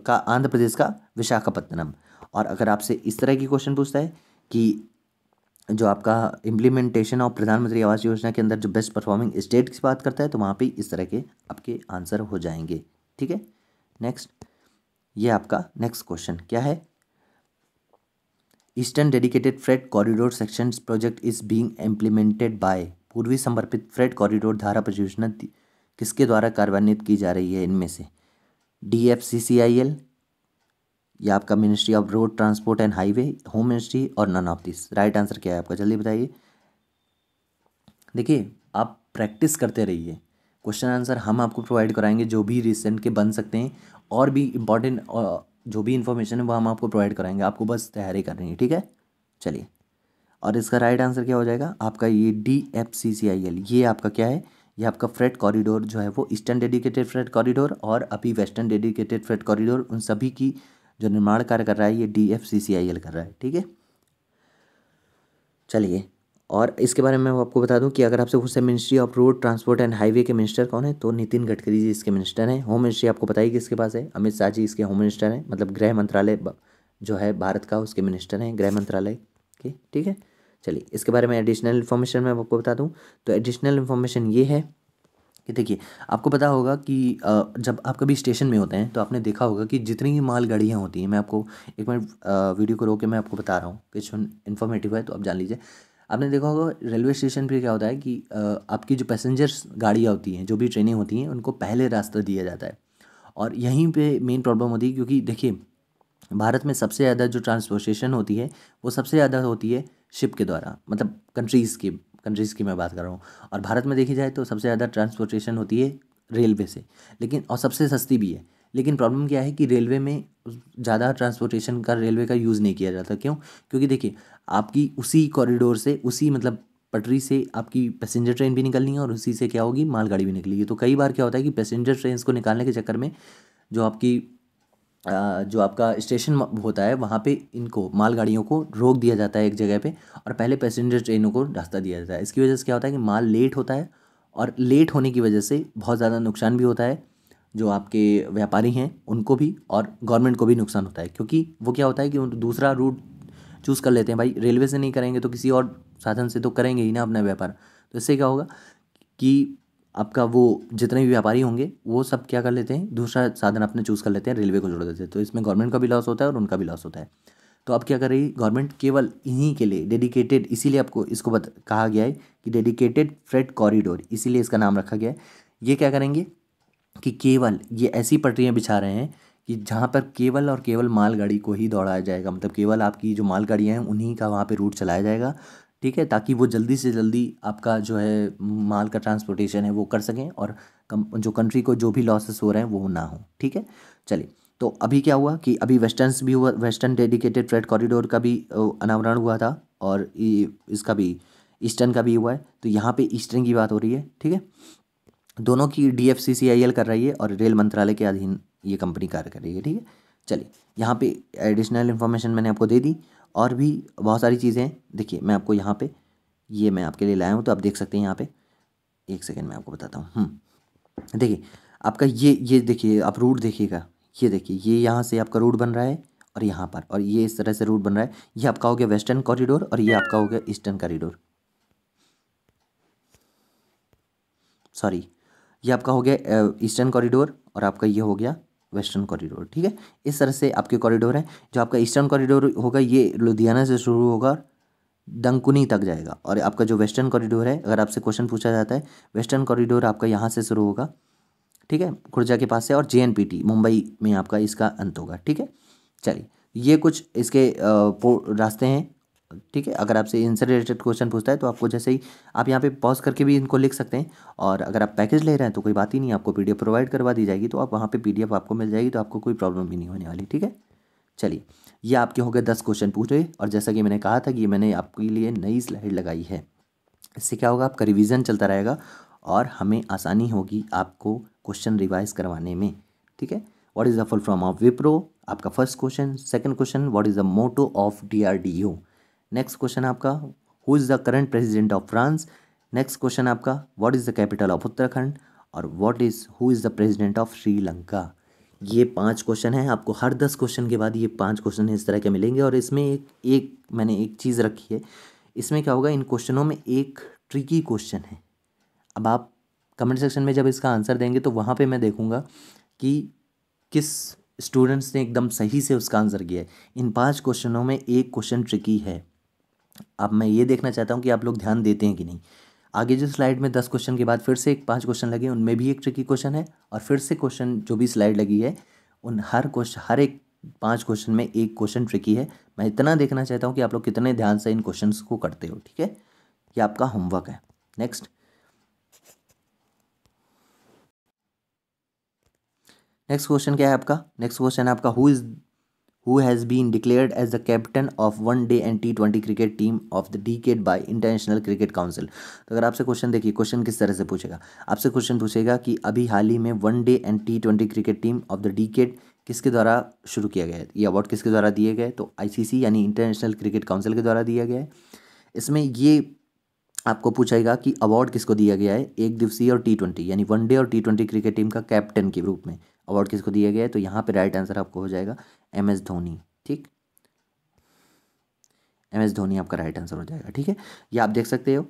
का आंध्र प्रदेश का विशाखापत्तनम और अगर आपसे इस तरह की क्वेश्चन पूछता है कि जो आपका इम्प्लीमेंटेशन ऑफ प्रधानमंत्री आवास योजना के अंदर जो बेस्ट परफॉर्मिंग स्टेट की बात करता है तो वहाँ पे इस तरह के आपके आंसर हो जाएंगे ठीक है नेक्स्ट ये आपका नेक्स्ट क्वेश्चन क्या है eastern dedicated freight corridor section project is being implemented by पूर्वी समर्पित फ्रेट कॉरिडोर धारा परियोजना किसके द्वारा कार्यान्वित की जा रही है इनमें से D F C C I L या आपका ministry of road transport and highway home ministry और none of this right answer क्या है आपका जल्दी बताइए देखिए आप प्रैक्टिस करते रहिए क्वेश्चन आंसर हम आपको प्रोवाइड कराएंगे जो भी रिसेंट के बन सकते हैं और भी इम्पॉर्टेंट जो भी इन्फॉर्मेशन है वो हम आपको प्रोवाइड कराएंगे आपको बस तैयारी करनी है ठीक है चलिए और इसका राइट आंसर क्या हो जाएगा आपका ये D F C C I L ये आपका क्या है ये आपका फ्रेट कॉरिडोर जो है वो ईस्टर्न डेडिकेटेड फ्रेट कॉरिडोर और अभी वेस्टर्न डेडिकेटेड फ्रेट कॉरिडोर उन सभी की जो निर्माण कार्य कर रहा है ये D F C C I L कर रहा है ठीक है चलिए और इसके बारे में मैं आपको बता दूं कि अगर आपसे पूछे ministry of road transport and highway के मिनिस्टर कौन है तो नितिन गडकरी जी इसके मिनिस्टर हैं होम मिनिस्ट्री आपको बताइए किसके पास है अमित शाह जी इसके होम मिनिस्टर हैं मतलब गृह मंत्रालय जो है भारत का उसके मिनिस्टर हैं गृह मंत्रालय के ठीक है चलिए इसके बारे में एडिशनल इन्फॉर्मेशन मैं आपको बता दूँ तो एडिशनल इन्फॉर्मेशन ये है कि देखिए आपको पता होगा कि जब आप कभी स्टेशन में होते हैं तो आपने देखा होगा कि जितनी भी मालगाड़ियाँ होती हैं मैं आपको एक मिनट वीडियो को रोके मैं आपको बता रहा हूँ कुछ इन्फॉर्मेटिव है तो आप जान लीजिए आपने देखा होगा रेलवे स्टेशन पर क्या होता है कि आपकी जो पैसेंजर्स गाड़ियाँ होती हैं जो भी ट्रेनें होती हैं उनको पहले रास्ता दिया जाता है और यहीं पर मेन प्रॉब्लम होती है क्योंकि देखिए भारत में सबसे ज़्यादा जो ट्रांसपोर्टेशन होती है वो सबसे ज़्यादा होती है शिप के द्वारा मतलब कंट्रीज़ की कंट्रीज़ की मैं बात कर रहा हूँ और भारत में देखी जाए तो सबसे ज़्यादा ट्रांसपोर्टेशन होती है रेलवे से लेकिन और सबसे सस्ती भी है लेकिन प्रॉब्लम क्या है कि रेलवे में ज़्यादा ट्रांसपोर्टेशन का रेलवे का यूज़ नहीं किया जाता क्यों क्योंकि देखिए आपकी उसी कॉरिडोर से उसी मतलब पटरी से आपकी पैसेंजर ट्रेन भी निकलनी है और उसी से क्या होगी मालगाड़ी भी निकलेगी तो कई बार क्या होता है कि पैसेंजर ट्रेन को निकालने के चक्कर में जो आपकी जो आपका स्टेशन होता है वहाँ पे इनको मालगाड़ियों को रोक दिया जाता है एक जगह पे और पहले पैसेंजर ट्रेनों को रास्ता दिया जाता है इसकी वजह से क्या होता है कि माल लेट होता है और लेट होने की वजह से बहुत ज़्यादा नुकसान भी होता है जो आपके व्यापारी हैं उनको भी और गवर्नमेंट को भी नुकसान होता है क्योंकि वो क्या होता है कि दूसरा रूट चूज़ कर लेते हैं भाई रेलवे से नहीं करेंगे तो किसी और साधन से तो करेंगे ही ना अपना व्यापार तो इससे क्या होगा कि आपका वो जितने भी व्यापारी होंगे वो सब क्या कर लेते हैं दूसरा साधन अपने चूज़ कर लेते हैं रेलवे को जोड़ देते हैं तो इसमें गवर्नमेंट का भी लॉस होता है और उनका भी लॉस होता है तो अब क्या कर रही है गवर्नमेंट केवल इन्हीं के लिए डेडिकेटेड इसीलिए आपको इसको बत, कहा गया है कि डेडिकेटेड फ्रेट कॉरिडोर इसीलिए इसका नाम रखा गया है ये क्या करेंगे कि केवल ये ऐसी पटरियाँ बिछा रहे हैं कि जहाँ पर केवल और केवल मालगाड़ी को ही दौड़ाया जाएगा मतलब केवल आपकी जो मालगाड़ियाँ हैं उन्हीं का वहाँ पर रूट चलाया जाएगा ठीक है ताकि वो जल्दी से जल्दी आपका जो है माल का ट्रांसपोर्टेशन है वो कर सकें और कम जो कंट्री को जो भी लॉसेस हो रहे हैं वो ना हो ठीक है चलिए तो अभी क्या हुआ कि अभी वेस्टर्न भी हुआ वेस्टर्न डेडिकेटेड ट्रेड कॉरिडोर का भी अनावरण हुआ था और इसका भी ईस्टर्न का भी हुआ है तो यहाँ पे ईस्टर्न की बात हो रही है ठीक है दोनों की D F C C I L कर रही है और रेल मंत्रालय के अधीन ये कंपनी कार्य कर रही है ठीक है चलिए यहाँ पे एडिशनल इन्फॉर्मेशन मैंने आपको दे दी और भी बहुत सारी चीज़ें हैं देखिए मैं आपको यहाँ पे ये मैं आपके लिए लाया हूँ तो आप देख सकते हैं यहाँ पे एक सेकेंड मैं आपको बताता हूँ हम्म, देखिए आपका ये ये देखिए आप रूट देखिएगा ये देखिए ये यहाँ से आपका रूट बन रहा है और यहाँ पर और ये इस तरह से रूट बन रहा है ये आपका हो गया वेस्टर्न कॉरिडोर और ये आपका हो गया ईस्टर्न कॉरिडोर सॉरी ये आपका हो गया ईस्टर्न कॉरिडोर और आपका ये हो गया वेस्टर्न कॉरिडोर ठीक है इस तरह से आपके कॉरिडोर है जो आपका ईस्टर्न कॉरिडोर होगा ये लुधियाना से शुरू होगा और दंकुनी तक जाएगा और आपका जो वेस्टर्न कॉरिडोर है अगर आपसे क्वेश्चन पूछा जाता है वेस्टर्न कॉरिडोर आपका यहाँ से शुरू होगा ठीक है खुर्जा के पास से और जे मुंबई में आपका इसका अंत होगा ठीक है चलिए ये कुछ इसके रास्ते हैं ठीक है अगर आपसे इनसे रिलेटेड क्वेश्चन पूछता है तो आपको जैसे ही आप यहाँ पे पॉज करके भी इनको लिख सकते हैं और अगर आप पैकेज ले रहे हैं तो कोई बात ही नहीं आपको पीडीएफ प्रोवाइड करवा दी जाएगी तो आप वहाँ पे पीडीएफ आपको मिल जाएगी तो आपको कोई प्रॉब्लम भी नहीं होने वाली ठीक है चलिए ये आपके हो गए दस क्वेश्चन पूछे और जैसा कि मैंने कहा था कि मैंने आपके लिए नई स्लाइड लगाई है इससे क्या होगा आपका रिविज़न चलता रहेगा और हमें आसानी होगी आपको क्वेश्चन रिवाइज करवाने में ठीक है what is the full form of Wipro आपका first question second question what is the motto of DRDO next question आपका who is the current president of France next question आपका what is the capital of Uttarakhand और what is who is the president of Sri Lanka ये पांच question हैं आपको हर दस question के बाद ये पांच क्वेश्चन इस तरह के मिलेंगे और इसमें एक एक मैंने एक चीज़ रखी है इसमें क्या होगा इन क्वेश्चनों में एक ट्रिकी क्वेश्चन है अब आप कमेंट सेक्शन में जब इसका आंसर देंगे तो वहाँ पर मैं देखूँगा कि किस स्टूडेंट्स ने एकदम सही से उसका आंसर किया है इन पांच क्वेश्चनों में एक क्वेश्चन ट्रिकी है अब मैं ये देखना चाहता हूँ कि आप लोग ध्यान देते हैं कि नहीं आगे जो स्लाइड में दस क्वेश्चन के बाद फिर से एक पाँच क्वेश्चन लगे उनमें भी एक ट्रिकी क्वेश्चन है और फिर से क्वेश्चन जो भी स्लाइड लगी है उन हर क्वेश्चन हर एक पाँच क्वेश्चन में एक क्वेश्चन ट्रिकी है मैं इतना देखना चाहता हूँ कि आप लोग कितने ध्यान से इन क्वेश्चन को करते हो ठीक है ये आपका होमवर्क है नेक्स्ट नेक्स्ट क्वेश्चन क्या है आपका नेक्स्ट क्वेश्चन है आपका who is who has been declared as the captain of one day and T twenty cricket team of the decade by international cricket council तो अगर आपसे question देखिए question किस तरह से पूछेगा आपसे क्वेश्चन पूछेगा कि अभी हाल ही में one day and T twenty cricket team of the डी डीकेड किसके द्वारा शुरू किया गया है ये अवार्ड किसके द्वारा दिए गए तो आई सी सी यानी इंटरनेशनल क्रिकेट काउंसिल के द्वारा दिया गया है इसमें ये आपको पूछेगा कि अवार्ड किसको दिया गया है एक दिवसीय और टी ट्वेंटी यानी डे और टी ट्वेंटी क्रिकेट टीम का कैप्टन के रूप में अवार्ड किसको दिया गया है तो यहाँ पे राइट आंसर आपको हो जाएगा एम एस धोनी ठीक एम एस धोनी आपका राइट आंसर हो जाएगा ठीक है ये आप देख सकते हो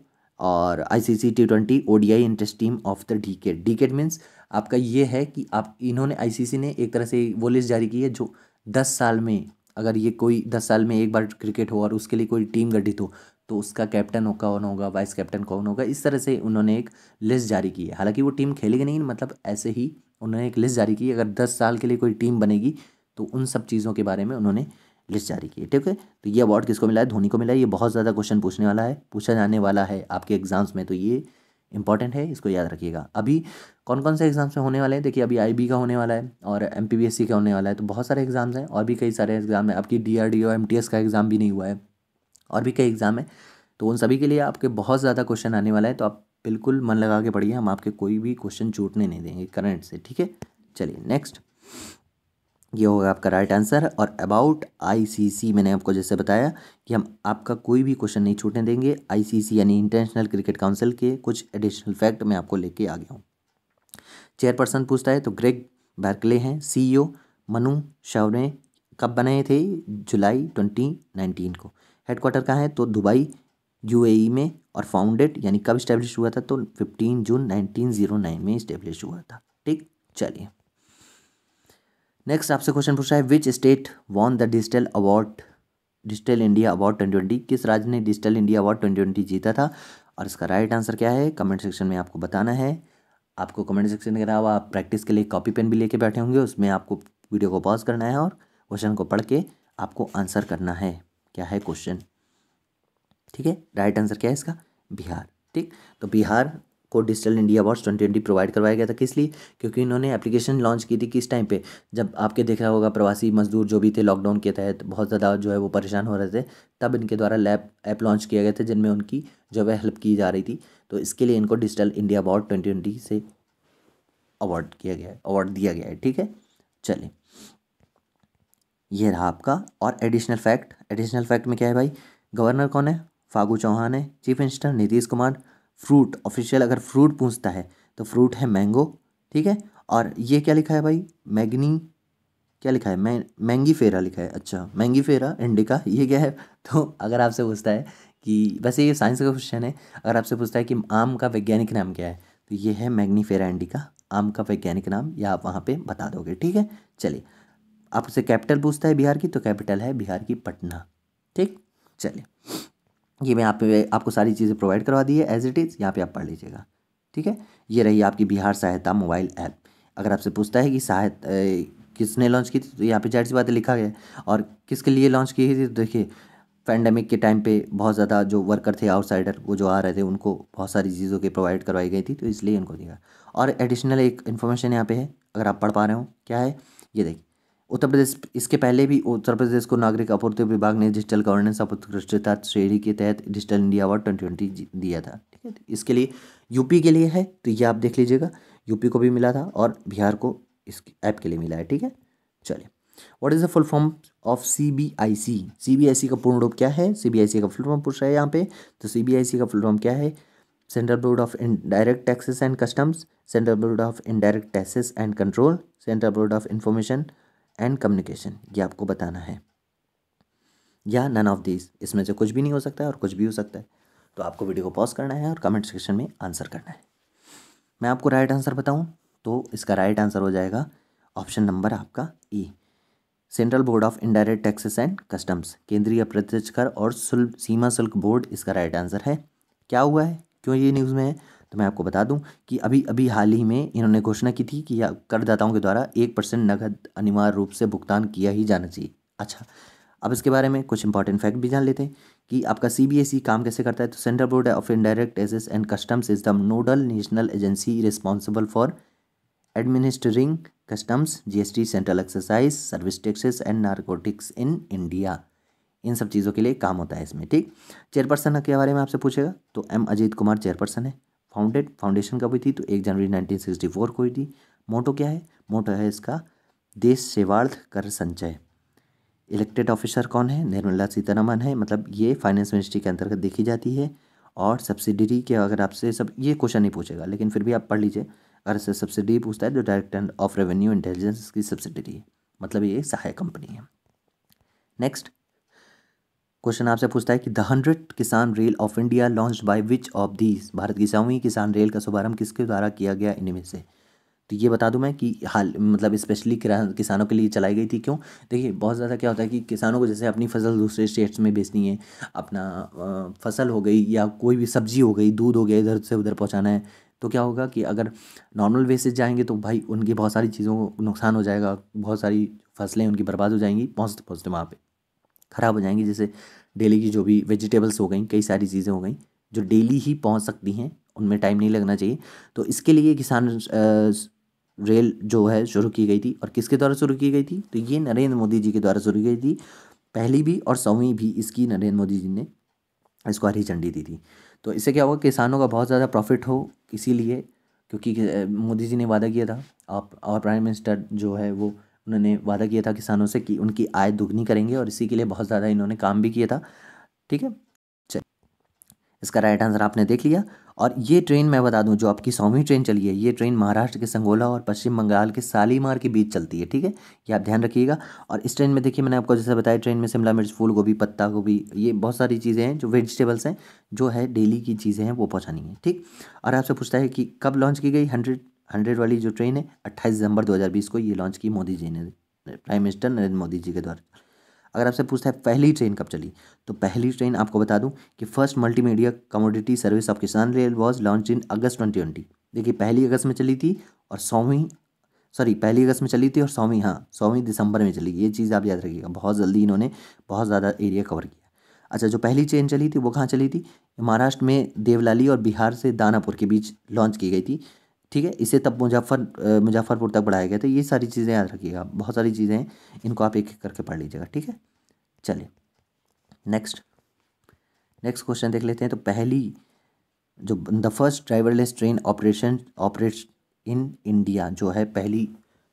और I C C T twenty O D I interest team of the decade decade means आपका ये है कि आप इन्होंने आई सी सी ने एक तरह से वो लिस्ट जारी की है जो दस साल में अगर ये कोई दस साल में एक बार क्रिकेट हो और उसके लिए कोई टीम गठित हो तो उसका कैप्टन हो कौन होगा वाइस कैप्टन कौन होगा इस तरह से उन्होंने एक लिस्ट जारी की है हालांकि वो टीम खेलेगी नहीं मतलब ऐसे ही उन्होंने एक लिस्ट जारी की अगर दस साल के लिए कोई टीम बनेगी तो उन सब चीज़ों के बारे में उन्होंने लिस्ट जारी की ठीक है तो ये अवार्ड किसको मिला है धोनी को मिला है ये बहुत ज़्यादा क्वेश्चन पूछने वाला है पूछा जाने वाला है आपके एग्ज़ाम्स में तो ये इंपॉर्टेंट है इसको याद रखिएगा अभी कौन कौन से एग्ज़ाम्स में होने वाले हैं देखिए अभी आईबी का होने वाला है और एम का होने वाला है तो बहुत सारे एग्ज़ाम्स हैं और भी कई सारे एग्ज़ाम हैं आपकी D R D O M T S का एग्ज़ाम भी नहीं हुआ है और भी कई एग्ज़ाम है तो उन सभी के लिए आपके बहुत ज़्यादा क्वेश्चन आने वाला है तो आप बिल्कुल मन लगा के पढ़िए हम आपके कोई भी क्वेश्चन छूटने नहीं देंगे करंट से ठीक है चलिए नेक्स्ट ये होगा आपका राइट आंसर और अबाउट आईसीसी मैंने आपको जैसे बताया कि हम आपका कोई भी क्वेश्चन नहीं छूटने देंगे आईसीसी यानी इंटरनेशनल क्रिकेट काउंसिल के कुछ एडिशनल फैक्ट मैं आपको लेके आ गया हूँ चेयरपर्सन पूछता है तो ग्रेग बैर्कले हैं सीईओ e मनु शावरे कब बनाए थे जुलाई ट्वेंटी नाइनटीन को हेडक्वार्टर कहाँ है तो दुबई यू e में और फाउंडेड यानी कब इस्टेब्लिश हुआ था तो fifteen June nineteen zero nine में इस्टेब्लिश हुआ था ठीक चलिए नेक्स्ट आपसे क्वेश्चन पूछा है which state won the digital award digital India award twenty twenty किस राज्य ने digital India award twenty twenty जीता था और इसका राइट आंसर क्या है कमेंट सेक्शन में आपको बताना है आपको कमेंट सेक्शन के अलावा आप प्रैक्टिस के लिए कॉपी पेन भी लेके बैठे होंगे उसमें आपको वीडियो को पॉज करना है और क्वेश्चन को पढ़ के आपको आंसर करना है क्या है क्वेश्चन ठीक है राइट आंसर क्या है इसका बिहार ठीक तो बिहार को digital India award twenty provide करवाया गया था किस लिए क्योंकि इन्होंने एप्लीकेशन लॉन्च की थी किस टाइम पे जब आपके देखा होगा प्रवासी मजदूर जो भी थे लॉकडाउन के तहत बहुत ज़्यादा जो है वो परेशान हो रहे थे तब इनके द्वारा लैब ऐप लॉन्च किया गया था जिनमें उनकी जो है हेल्प की जा रही थी तो इसके लिए इनको डिजिटल इंडिया अवार्ड ट्वेंटी से अवार्ड किया गया है अवार्ड दिया गया है ठीक है चलिए ये रहा आपका और एडिशनल फैक्ट एडिशनल फैक्ट में क्या है भाई गवर्नर कौन है फागू चौहान है chief minister Nitish Kumar fruit official अगर फ्रूट पूछता है तो फ्रूट है मैंगो ठीक है और ये क्या लिखा है भाई मैगनी क्या लिखा है मैं मैंगी फेरा लिखा है अच्छा मैंगी फेरा इंडिका ये क्या है तो अगर आपसे पूछता है कि वैसे ये साइंस का क्वेश्चन है अगर आपसे पूछता है कि आम का वैज्ञानिक नाम क्या है तो ये है मैग्नीफेरा इंडिका आम का वैज्ञानिक नाम या आप वहाँ पर बता दोगे ठीक है चलिए आपसे कैपिटल पूछता है बिहार की तो कैपिटल है बिहार की पटना ठीक चलिए ये मैं आप आपको सारी चीज़ें प्रोवाइड करवा दी है एज इट इज़ यहाँ पे आप पढ़ लीजिएगा ठीक है ये रही आपकी बिहार सहायता मोबाइल ऐप अगर आपसे पूछता है कि सहायता किसने लॉन्च की थी तो यहाँ पे जाहिर सी बातें लिखा गया और किसके लिए लॉन्च की थी तो देखिए पैंडमिक के टाइम पे बहुत ज़्यादा जो वर्कर थे आउटसाइडर वो जो आ रहे थे उनको बहुत सारी चीज़ों की प्रोवाइड करवाई गई थी तो इसलिए इनको दिया और एडिशनल एक इन्फॉर्मेशन यहाँ पे है अगर आप पढ़ पा रहे हो क्या है ये देखिए उत्तर प्रदेश इसके पहले भी उत्तर प्रदेश को नागरिक आपूर्ति विभाग ने डिजिटल गवर्नेंस ऑफ उत्कृष्टता श्रेणी के तहत digital India award twenty twenty दिया था ठीक है इसके लिए यूपी के लिए है तो ये आप देख लीजिएगा यूपी को भी मिला था और बिहार को इस ऐप के लिए मिला है ठीक है चलिए what is the full form of C B I C C B I C का पूर्ण रूप क्या है सी बी आई सी का फुल फॉर्म पूछ रहा है यहाँ पे तो सी बी आई सी का फुल फॉर्म क्या है central board of direct taxes and customs central board of indirect taxes and control central board of information and communication ये आपको बताना है या नन ऑफ दिस इसमें से कुछ भी नहीं हो सकता है और कुछ भी हो सकता है तो आपको वीडियो को पॉज करना है और कमेंट सेक्शन में आंसर करना है मैं आपको राइट आंसर बताऊं तो इसका राइट आंसर हो जाएगा ऑप्शन नंबर आपका E central board of indirect taxes and customs केंद्रीय अप्रत्यक्ष कर और शुल्क सीमा शुल्क बोर्ड इसका राइट आंसर है क्या हुआ है क्यों ये न्यूज़ में है तो मैं आपको बता दूं कि अभी अभी हाल ही में इन्होंने घोषणा की थी कि करदाताओं के द्वारा एक परसेंट नकद अनिवार्य रूप से भुगतान किया ही जाना चाहिए अच्छा अब इसके बारे में कुछ इंपॉर्टेंट फैक्ट भी जान लेते हैं कि आपका सी e काम कैसे करता है तो central board of indirect taxes and customs is the nodal national agency responsible for administering customs GST central exercise service taxes and narcotics in India इन सब चीज़ों के लिए काम होता है इसमें ठीक चेयरपर्सन के बारे में आपसे पूछेगा तो एम अजीत कुमार चेयरपर्सन है फाउंडेड फाउंडेशन कब हुई थी तो एक जनवरी 1964 को हुई थी मोटो क्या है मोटो है इसका देश सेवार्थ कर संचय इलेक्टेड ऑफिसर कौन है निर्मला सीतारमन है मतलब ये फाइनेंस मिनिस्ट्री के अंतर्गत देखी जाती है और सब्सिडरी के अगर आपसे सब ये क्वेश्चन नहीं पूछेगा लेकिन फिर भी आप पढ़ लीजिए अगर से सब्सिडी पूछता है जो डायरेक्टर ऑफ रेवेन्यू इंटेलिजेंस की सब्सिडरी है मतलब ये सहायक कंपनी है नेक्स्ट क्वेश्चन आपसे पूछता है कि the hundred Kisan rail of India launch by which of these Bharat की सौवीं किसान रेल का शुभारंभ किसके द्वारा किया गया इनमें से तो ये बता दूं मैं कि हाल मतलब स्पेशली किसानों के लिए चलाई गई थी क्यों देखिए बहुत ज़्यादा क्या होता है कि किसानों को जैसे अपनी फसल दूसरे स्टेट्स में बेचनी है अपना फसल हो गई या कोई भी सब्जी हो गई दूध हो गया इधर से उधर पहुँचाना है तो क्या होगा कि अगर नॉर्मल वे से जाएंगे तो भाई उनकी बहुत सारी चीज़ों को नुकसान हो जाएगा बहुत सारी फसलें उनकी बर्बाद हो जाएंगी पहुँचते पहुँचते वहाँ पर ख़राब हो जाएंगी जैसे डेली की जो भी वेजिटेबल्स हो गई कई सारी चीज़ें हो गई जो डेली ही पहुंच सकती हैं उनमें टाइम नहीं लगना चाहिए तो इसके लिए किसान रेल जो है शुरू की गई थी और किसके द्वारा शुरू की गई थी तो ये नरेंद्र मोदी जी के द्वारा शुरू की गई थी पहली भी और सौवीं भी इसकी नरेंद्र मोदी जी ने इसको हरी झंडी दी थी तो इससे क्या होगा किसानों का बहुत ज़्यादा प्रॉफिट हो इसीलिए क्योंकि मोदी जी ने वादा किया था आप और प्राइम मिनिस्टर जो है वो उन्होंने वादा किया था किसानों से कि उनकी आय दुगनी करेंगे और इसी के लिए बहुत ज़्यादा इन्होंने काम भी किया था ठीक है चलिए इसका राइट आंसर आपने देख लिया और ये ट्रेन मैं बता दूं जो आपकी सौवीं ट्रेन चली है ये ट्रेन महाराष्ट्र के संगोला और पश्चिम बंगाल के सालीमार के बीच चलती है ठीक है ये आप ध्यान रखिएगा और इस ट्रेन में देखिए मैंने आपको जैसे बताया ट्रेन में शिमला मिर्च फूल गोभी पत्ता गोभी ये बहुत सारी चीज़ें हैं जो वेजिटेबल्स हैं जो है डेली की चीज़ें हैं वो पहुँचानी है ठीक और आपसे पूछता है कि कब लॉन्च की गई हंड्रेड हंड्रेड वाली जो ट्रेन है अट्ठाईस दिसंबर दो हज़ार बीस को ये लॉन्च की मोदी जी ने प्राइम मिनिस्टर नरेंद्र मोदी जी के द्वारा अगर आपसे पूछता है पहली ट्रेन कब चली तो पहली ट्रेन आपको बता दूं कि first multimedia commodity service of Kisan rail was launch in August twenty twenty देखिए पहली अगस्त में चली थी और सौवीं सॉरी पहली अगस्त में चली थी और सौवीं हाँ सौवीं दिसंबर में चली ये चीज़ आप याद रखिएगा बहुत जल्दी इन्होंने बहुत ज़्यादा एरिया कवर किया अच्छा जो पहली ट्रेन चली थी वो कहाँ चली थी महाराष्ट्र में देवलाली और बिहार से दानापुर के बीच लॉन्च की गई थी ठीक है इसे तब मुजफ्फर मुजफ्फरपुर तक बढ़ाया गया तो ये सारी चीज़ें याद रखिएगा बहुत सारी चीज़ें हैं इनको आप एक एक करके पढ़ लीजिएगा ठीक है चलिए नेक्स्ट नेक्स्ट क्वेश्चन देख लेते हैं तो पहली जो the first driverless train operation operate in India जो है पहली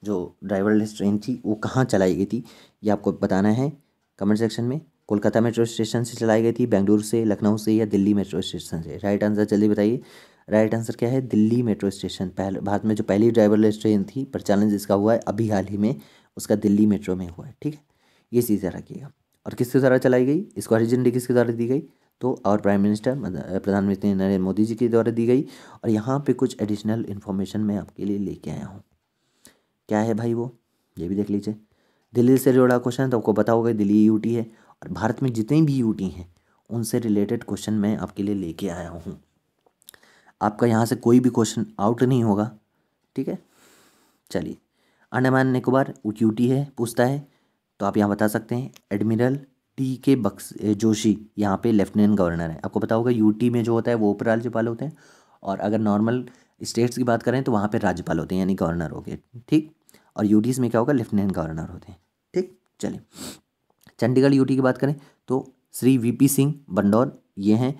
जो ड्राइवरलेस ट्रेन थी वो कहाँ चलाई गई थी ये आपको बताना है कमेंट सेक्शन में कोलकाता मेट्रो स्टेशन से चलाई गई थी बेंगलुरु से लखनऊ से या दिल्ली मेट्रो स्टेशन से राइट आंसर जल्दी बताइए राइट आंसर क्या है दिल्ली मेट्रो स्टेशन पहले भारत में जो पहली ड्राइवरलेस ट्रेन थी पर चैलेंज इसका हुआ है अभी हाल ही में उसका दिल्ली मेट्रो में हुआ है ठीक है ये चीज़ें रखिएगा और किसके द्वारा चलाई गई इसको एजेंडी किसके द्वारा दी गई तो और प्राइम मिनिस्टर प्रधानमंत्री नरेंद्र मोदी जी के द्वारा दी गई और यहाँ पे कुछ एडिशनल इन्फॉर्मेशन मैं आपके लिए लेके आया हूँ क्या है भाई वो ये भी देख लीजिए दिल्ली से जुड़ा क्वेश्चन तो आपको पता होगा दिल्ली यूटी है और भारत में जितनी भी यूटी हैं उनसे रिलेटेड क्वेश्चन मैं आपके लिए लेके आया हूँ आपका यहाँ से कोई भी क्वेश्चन आउट नहीं होगा ठीक है चलिए अंडमान निकोबार यूटी है पूछता है तो आप यहाँ बता सकते हैं एडमिरल टी के बक्स जोशी यहाँ पे लेफ्टिनेंट गवर्नर है आपको पता होगा यूटी में जो होता है वो उपराज्यपाल होते हैं और अगर नॉर्मल स्टेट्स की बात करें तो वहाँ पे राज्यपाल होते हैं यानी गवर्नर हो गए ठीक और यूटीज़ में क्या होगा लेफ्टिनेंट गवर्नर होते हैं ठीक चलिए चंडीगढ़ यूटी की बात करें तो श्री वी सिंह बंडौर ये हैं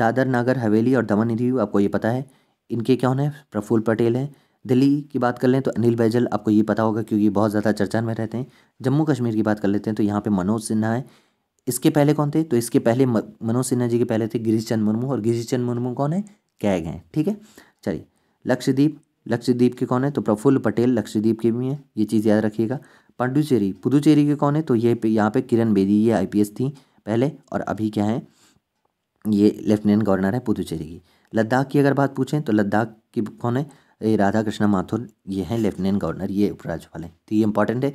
दादर नागर हवेली और दमन दीव आपको ये पता है इनके कौन है प्रफुल्ल पटेल हैं दिल्ली की बात कर लें तो अनिल बैजल आपको ये पता होगा क्योंकि बहुत ज़्यादा चर्चा में रहते हैं जम्मू कश्मीर की बात कर लेते हैं तो यहाँ पे मनोज सिन्हा है इसके पहले कौन थे तो इसके पहले मनोज सिन्हा जी के पहले थे गिरीश चंद मुर्मू और गिरीश चंद मुर्मू कौन है कैग हैं ठीक है चलिए लक्षद्वीप लक्षद्वीप के कौन है तो प्रफुल्ल पटेल लक्षद्वीप के भी हैं ये चीज़ याद रखिएगा पांडुचेरी पुदुचेरी के कौन है तो ये यहाँ पे किरण बेदी ये आईपीएस थी पहले और अभी क्या है ये लेफ्टिनेंट गवर्नर है पुदुचेरी की लद्दाख की अगर बात पूछें तो लद्दाख की कौन है ये राधा कृष्णा माथुर ये हैं लेफ्टिनेंट गवर्नर ये उपराज्यपाल हैं तो ये इंपॉर्टेंट है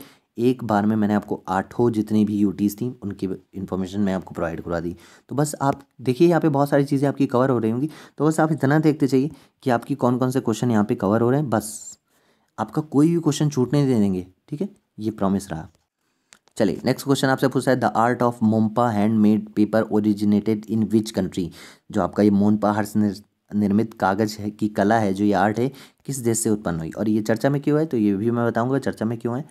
एक बार में मैंने आपको आठों जितनी भी यूटीज़ थी उनकी इन्फॉर्मेशन मैं आपको प्रोवाइड करवा दी तो बस आप देखिए यहाँ पे बहुत सारी चीज़ें आपकी कवर हो रही होंगी तो बस आप इतना देखते चाहिए कि आपकी कौन कौन से क्वेश्चन यहाँ पे कवर हो रहे हैं बस आपका कोई भी क्वेश्चन छूटने दे देंगे ठीक है ये प्रॉमिस रहा चलिए नेक्स्ट क्वेश्चन आपसे पूछा है the art of Monpa handmade paper originated in which country जो आपका ये मोनपा हर्ष निर्मित कागज है की कला है जो ये आर्ट है किस देश से उत्पन्न हुई और ये चर्चा में क्यों है तो ये भी मैं बताऊंगा चर्चा में क्यों है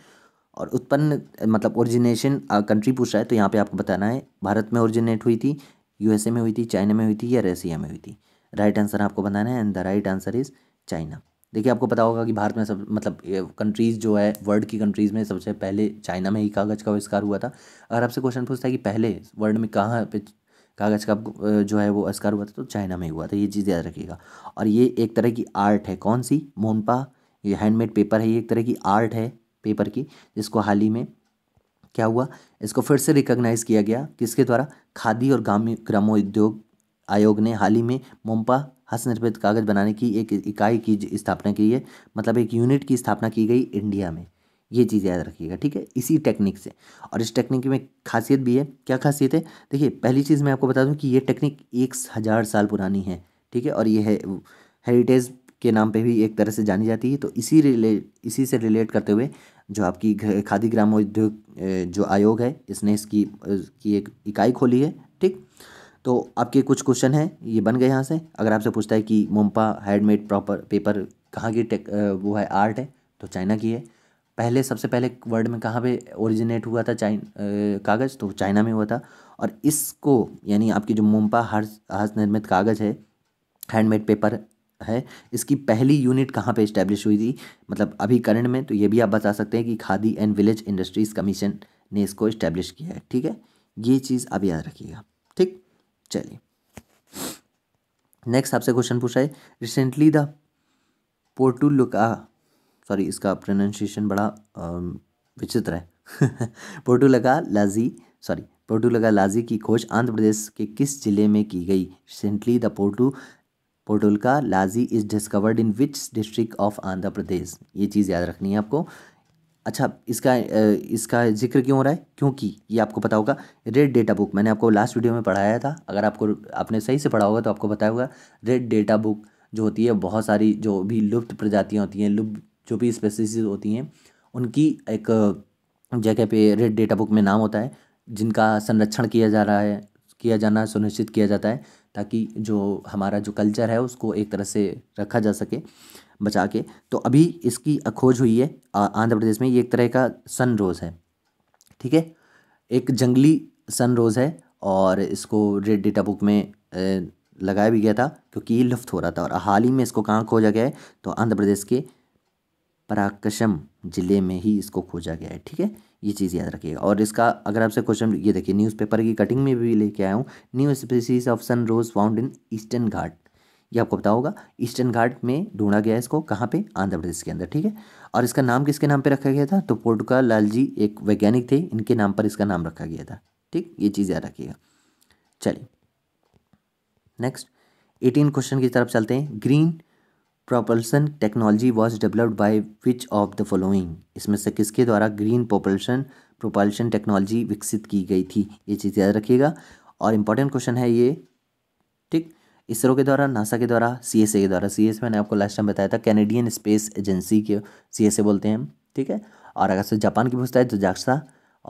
और उत्पन्न मतलब ओरिजिनेशन कंट्री पूछ रहा है तो यहाँ पे आपको बताना है भारत में ओरिजिनेट हुई थी यूएसए में हुई थी चाइना में हुई थी या रसिया में हुई थी राइट आंसर आपको बताना है and the right answer is China देखिए आपको पता होगा कि भारत में सब मतलब कंट्रीज़ जो है वर्ल्ड की कंट्रीज़ में सबसे पहले चाइना में ही कागज़ का आविष्कार हुआ था अगर आपसे क्वेश्चन पूछता है कि पहले वर्ल्ड में कहाँ पे कागज़ का जो है वो आविष्कार हुआ था तो चाइना में ही हुआ था ये चीज़ याद रखिएगा और ये एक तरह की आर्ट है कौन सी मोनपा ये हैंडमेड पेपर है ये एक तरह की आर्ट है पेपर की जिसको हाल ही में क्या हुआ इसको फिर से रिकॉग्नाइज़ किया गया किसके द्वारा खादी और ग्रामीण ग्रामोद्योग आयोग ने हाल ही में मोमपा हस्तनिर्मित कागज़ बनाने की एक इकाई की स्थापना की है मतलब एक यूनिट की स्थापना की गई इंडिया में ये चीज़ याद रखिएगा ठीक है इसी टेक्निक से और इस टेक्निक में खासियत भी है क्या खासियत है देखिए पहली चीज़ मैं आपको बता दूं कि ये टेक्निक एक हज़ार साल पुरानी है ठीक है और ये है हेरिटेज के नाम पे भी एक तरह से जानी जाती है तो इसी रिले इसी से रिलेट करते हुए जो आपकी खादी ग्रामोद्योग जो आयोग है इसने इसकी की एक इकाई खोली है तो आपके कुछ क्वेश्चन हैं ये बन गए यहाँ से अगर आपसे पूछता है कि मोम्पा हैंडमेड प्रॉपर पेपर कहाँ की टेक वो है आर्ट है तो चाइना की है पहले सबसे पहले वर्ल्ड में कहाँ पे ओरिजिनेट हुआ था चाइन कागज़ तो चाइना में हुआ था और इसको यानी आपकी जो मोम्पा हर्ष हर्ष निर्मित कागज़ है हैंडमेड पेपर है इसकी पहली यूनिट कहाँ पे इस्टेब्लिश हुई थी मतलब अभी करंट में तो ये भी आप बता सकते हैं कि Khadi and village industries commission ने इसको इस्टेब्लिश किया है ठीक है ये चीज़ अब याद रखिएगा ठीक चलिए नेक्स्ट आपसे क्वेश्चन पूछा है रिसेंटली द लुका सॉरी इसका प्रोनाउंसिएशन बड़ा विचित्र है पोर्टुलका लाजी सॉरी पोर्टुलका लाजी की खोज आंध्र प्रदेश के किस जिले में की गई recently the portulaca lalji is discovered in which district of Andhra Pradesh ये चीज़ याद रखनी है आपको अच्छा इसका इसका जिक्र क्यों हो रहा है क्योंकि ये आपको पता होगा रेड डेटा बुक मैंने आपको लास्ट वीडियो में पढ़ाया था अगर आपको आपने सही से पढ़ा होगा तो आपको पता होगा रेड डेटा बुक जो होती है बहुत सारी जो भी लुप्त प्रजातियाँ होती हैं लुप्त जो भी स्पेसिस होती हैं उनकी एक जगह पे रेड डेटा बुक में नाम होता है जिनका संरक्षण किया जा रहा है किया जाना सुनिश्चित किया जाता है ताकि जो हमारा जो कल्चर है उसको एक तरह से रखा जा सके बचा के तो अभी इसकी खोज हुई है आंध्र प्रदेश में ये एक तरह का सन रोज़ है ठीक है एक जंगली सन रोज़ है और इसको रेड डेटा बुक में लगाया भी गया था क्योंकि ये लुफ्त हो रहा था और हाल ही में इसको कहाँ खोजा गया है तो आंध्र प्रदेश के पराकशम ज़िले में ही इसको खोजा गया है ठीक है ये चीज़ याद रखिएगा और इसका अगर आपसे क्वेश्चन ये देखिए न्यूज़पेपर की कटिंग में भी लेके आया हूँ new species of sun rose found in eastern Ghat ये आपको पता होगा ईस्टर्न घाट में ढूंढा गया इसको कहाँ पे आंध्र प्रदेश के अंदर ठीक है और इसका नाम किसके नाम पे रखा गया था तो पोर्टुका लाल जी एक वैज्ञानिक थे इनके नाम पर इसका नाम रखा गया था ठीक ये चीज़ याद रखिएगा चलिए नेक्स्ट एटीन क्वेश्चन की तरफ चलते हैं green propulsion technology was developed by which of the following इसमें से किसके द्वारा ग्रीन प्रोपल्सन प्रोपल्सन टेक्नोलॉजी विकसित की गई थी ये चीज़ याद रखिएगा और इम्पॉर्टेंट क्वेश्चन है ये ठीक इसरो के द्वारा नासा के द्वारा सी एस ए के द्वारा सी एस मैंने आपको लास्ट टाइम बताया था कैनेडियन स्पेस एजेंसी के सी एस ए बोलते हैं ठीक है और अगर से जापान की पूछता है तो जाक्सा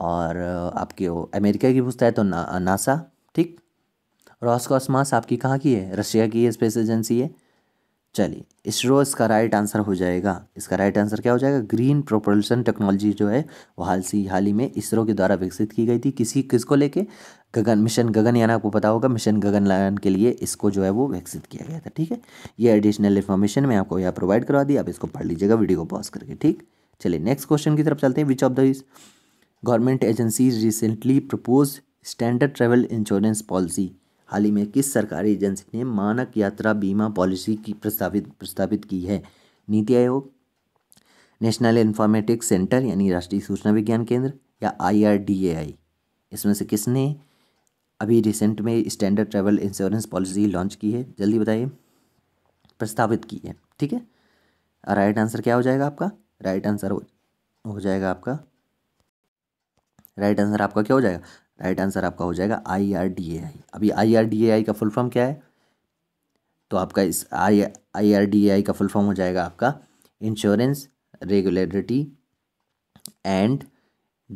और आपके अमेरिका की पूछता है तो ना, नासा ठीक रॉसकॉस्मास आपकी कहाँ की है रशिया की स्पेस एजेंसी है चलिए इसरो इसका राइट आंसर हो जाएगा इसका राइट आंसर क्या हो जाएगा ग्रीन प्रोपल्सन टेक्नोलॉजी जो है वो हाल सी हाल ही में इसरो के द्वारा विकसित की गई थी किसी किसको लेके गगन मिशन गगन यान आपको पता होगा मिशन गगन लायन के लिए इसको जो है वो विकसित किया गया था ठीक है ये एडिशनल इन्फॉर्मेशन मैं आपको यहाँ प्रोवाइड करवा दी आप इसको पढ़ लीजिएगा वीडियो को पॉज करके ठीक चलिए नेक्स्ट क्वेश्चन की तरफ चलते हैं which of the government agencies recently propose standard travel insurance policy हाल ही में किस सरकारी एजेंसी ने मानक यात्रा बीमा पॉलिसी की प्रस्तावित प्रस्तावित की है नीति आयोग नेशनल इन्फॉर्मेटिक्स सेंटर यानी राष्ट्रीय सूचना विज्ञान केंद्र या आई इसमें से किसने अभी रिसेंट में standard travel insurance policy launch की है जल्दी बताइए प्रस्तावित की है ठीक है राइट आंसर क्या हो जाएगा आपका राइट आंसर हो जाएगा आपका राइट आंसर आपका क्या हो जाएगा राइट आंसर आपका हो जाएगा आई आर डी ए आई अभी आई आर डी ए आई का फुल फॉर्म क्या है तो आपका इस आई आई आर डी ए आई का फुल फॉर्म हो जाएगा आपका insurance regulatory and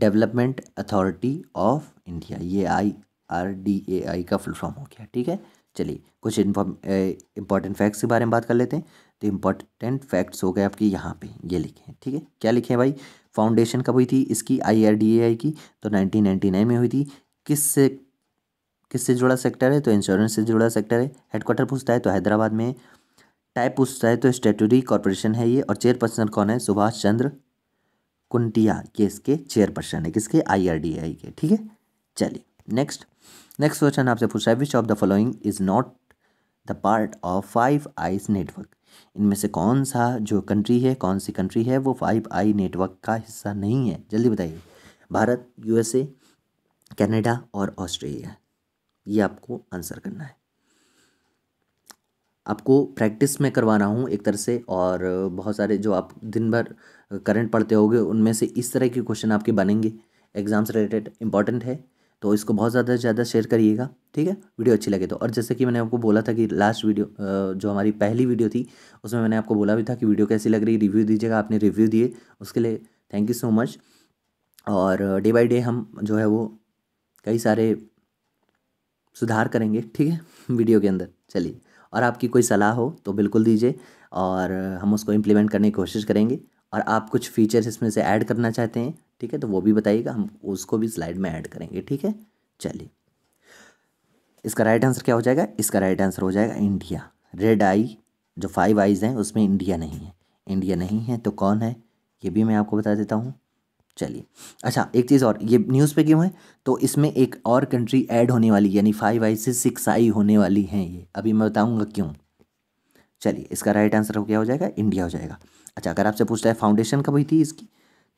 development authority of India ये आई आर डी ए आई का फुल फॉर्म हो गया ठीक है चलिए कुछ इंपॉर्टेंट फैक्ट्स के बारे में बात कर लेते हैं तो इम्पॉर्टेंट फैक्ट्स हो गए आपके यहाँ पे ये लिखे हैं ठीक है क्या लिखे हैं भाई फाउंडेशन कब हुई थी इसकी आई आर डी ए आई की तो नाइनटीन नाइन्टी नाइन में हुई थी किस से किस तो से जुड़ा सेक्टर है तो इंश्योरेंस से जुड़ा सेक्टर है हेडक्वार्टर पूछता है तो हैदराबाद में टाइप पूछता है तो स्टेटरी कॉरपोरेशन है ये और चेयरपर्सन कौन है सुभाष चंद्र कुंटिया के इसके चेयरपर्सन है किसके आई आर डी आई के ठीक है चलिए नेक्स्ट नेक्स्ट क्वेश्चन आपसे पूछा है which of the following is not the part of five eyes network इनमें से कौन सा जो कंट्री है कौन सी कंट्री है वो फाइव आई नेटवर्क का हिस्सा नहीं है जल्दी बताइए भारत यूएसए कनाडा और ऑस्ट्रेलिया ये आपको आंसर करना है आपको प्रैक्टिस में करवाना हूँ एक तरह से और बहुत सारे जो आप दिन भर करंट पढ़ते होगे उनमें से इस तरह के क्वेश्चन आपके बनेंगे एग्ज़ाम से रिलेटेड इंपॉर्टेंट है तो इसको बहुत ज़्यादा से ज़्यादा शेयर करिएगा ठीक है वीडियो अच्छी लगे तो और जैसे कि मैंने आपको बोला था कि लास्ट वीडियो जो हमारी पहली वीडियो थी उसमें मैंने आपको बोला भी था कि वीडियो कैसी लग रही रिव्यू दीजिएगा आपने रिव्यू दिए उसके लिए थैंक यू सो मच और डे बाई डे हम जो है वो कई सारे सुधार करेंगे ठीक है वीडियो के अंदर चलिए और आपकी कोई सलाह हो तो बिल्कुल दीजिए और हम उसको इम्प्लीमेंट करने की कोशिश करेंगे और आप कुछ फीचर्स इसमें से ऐड करना चाहते हैं ठीक है तो वो भी बताइएगा हम उसको भी स्लाइड में ऐड करेंगे ठीक है चलिए इसका राइट आंसर क्या हो जाएगा इसका राइट आंसर हो जाएगा इंडिया रेड आई जो फाइव आइज़ हैं उसमें इंडिया नहीं है इंडिया नहीं है तो कौन है ये भी मैं आपको बता देता हूँ चलिए अच्छा एक चीज़ और ये न्यूज़ पे क्यों है तो इसमें एक और कंट्री ऐड होने वाली यानी फाइव आई से सिक्स आई होने वाली हैं ये अभी मैं बताऊँगा क्यों चलिए इसका राइट आंसर क्या हो जाएगा इंडिया हो जाएगा अच्छा अगर आपसे पूछता है फाउंडेशन कब हुई थी इसकी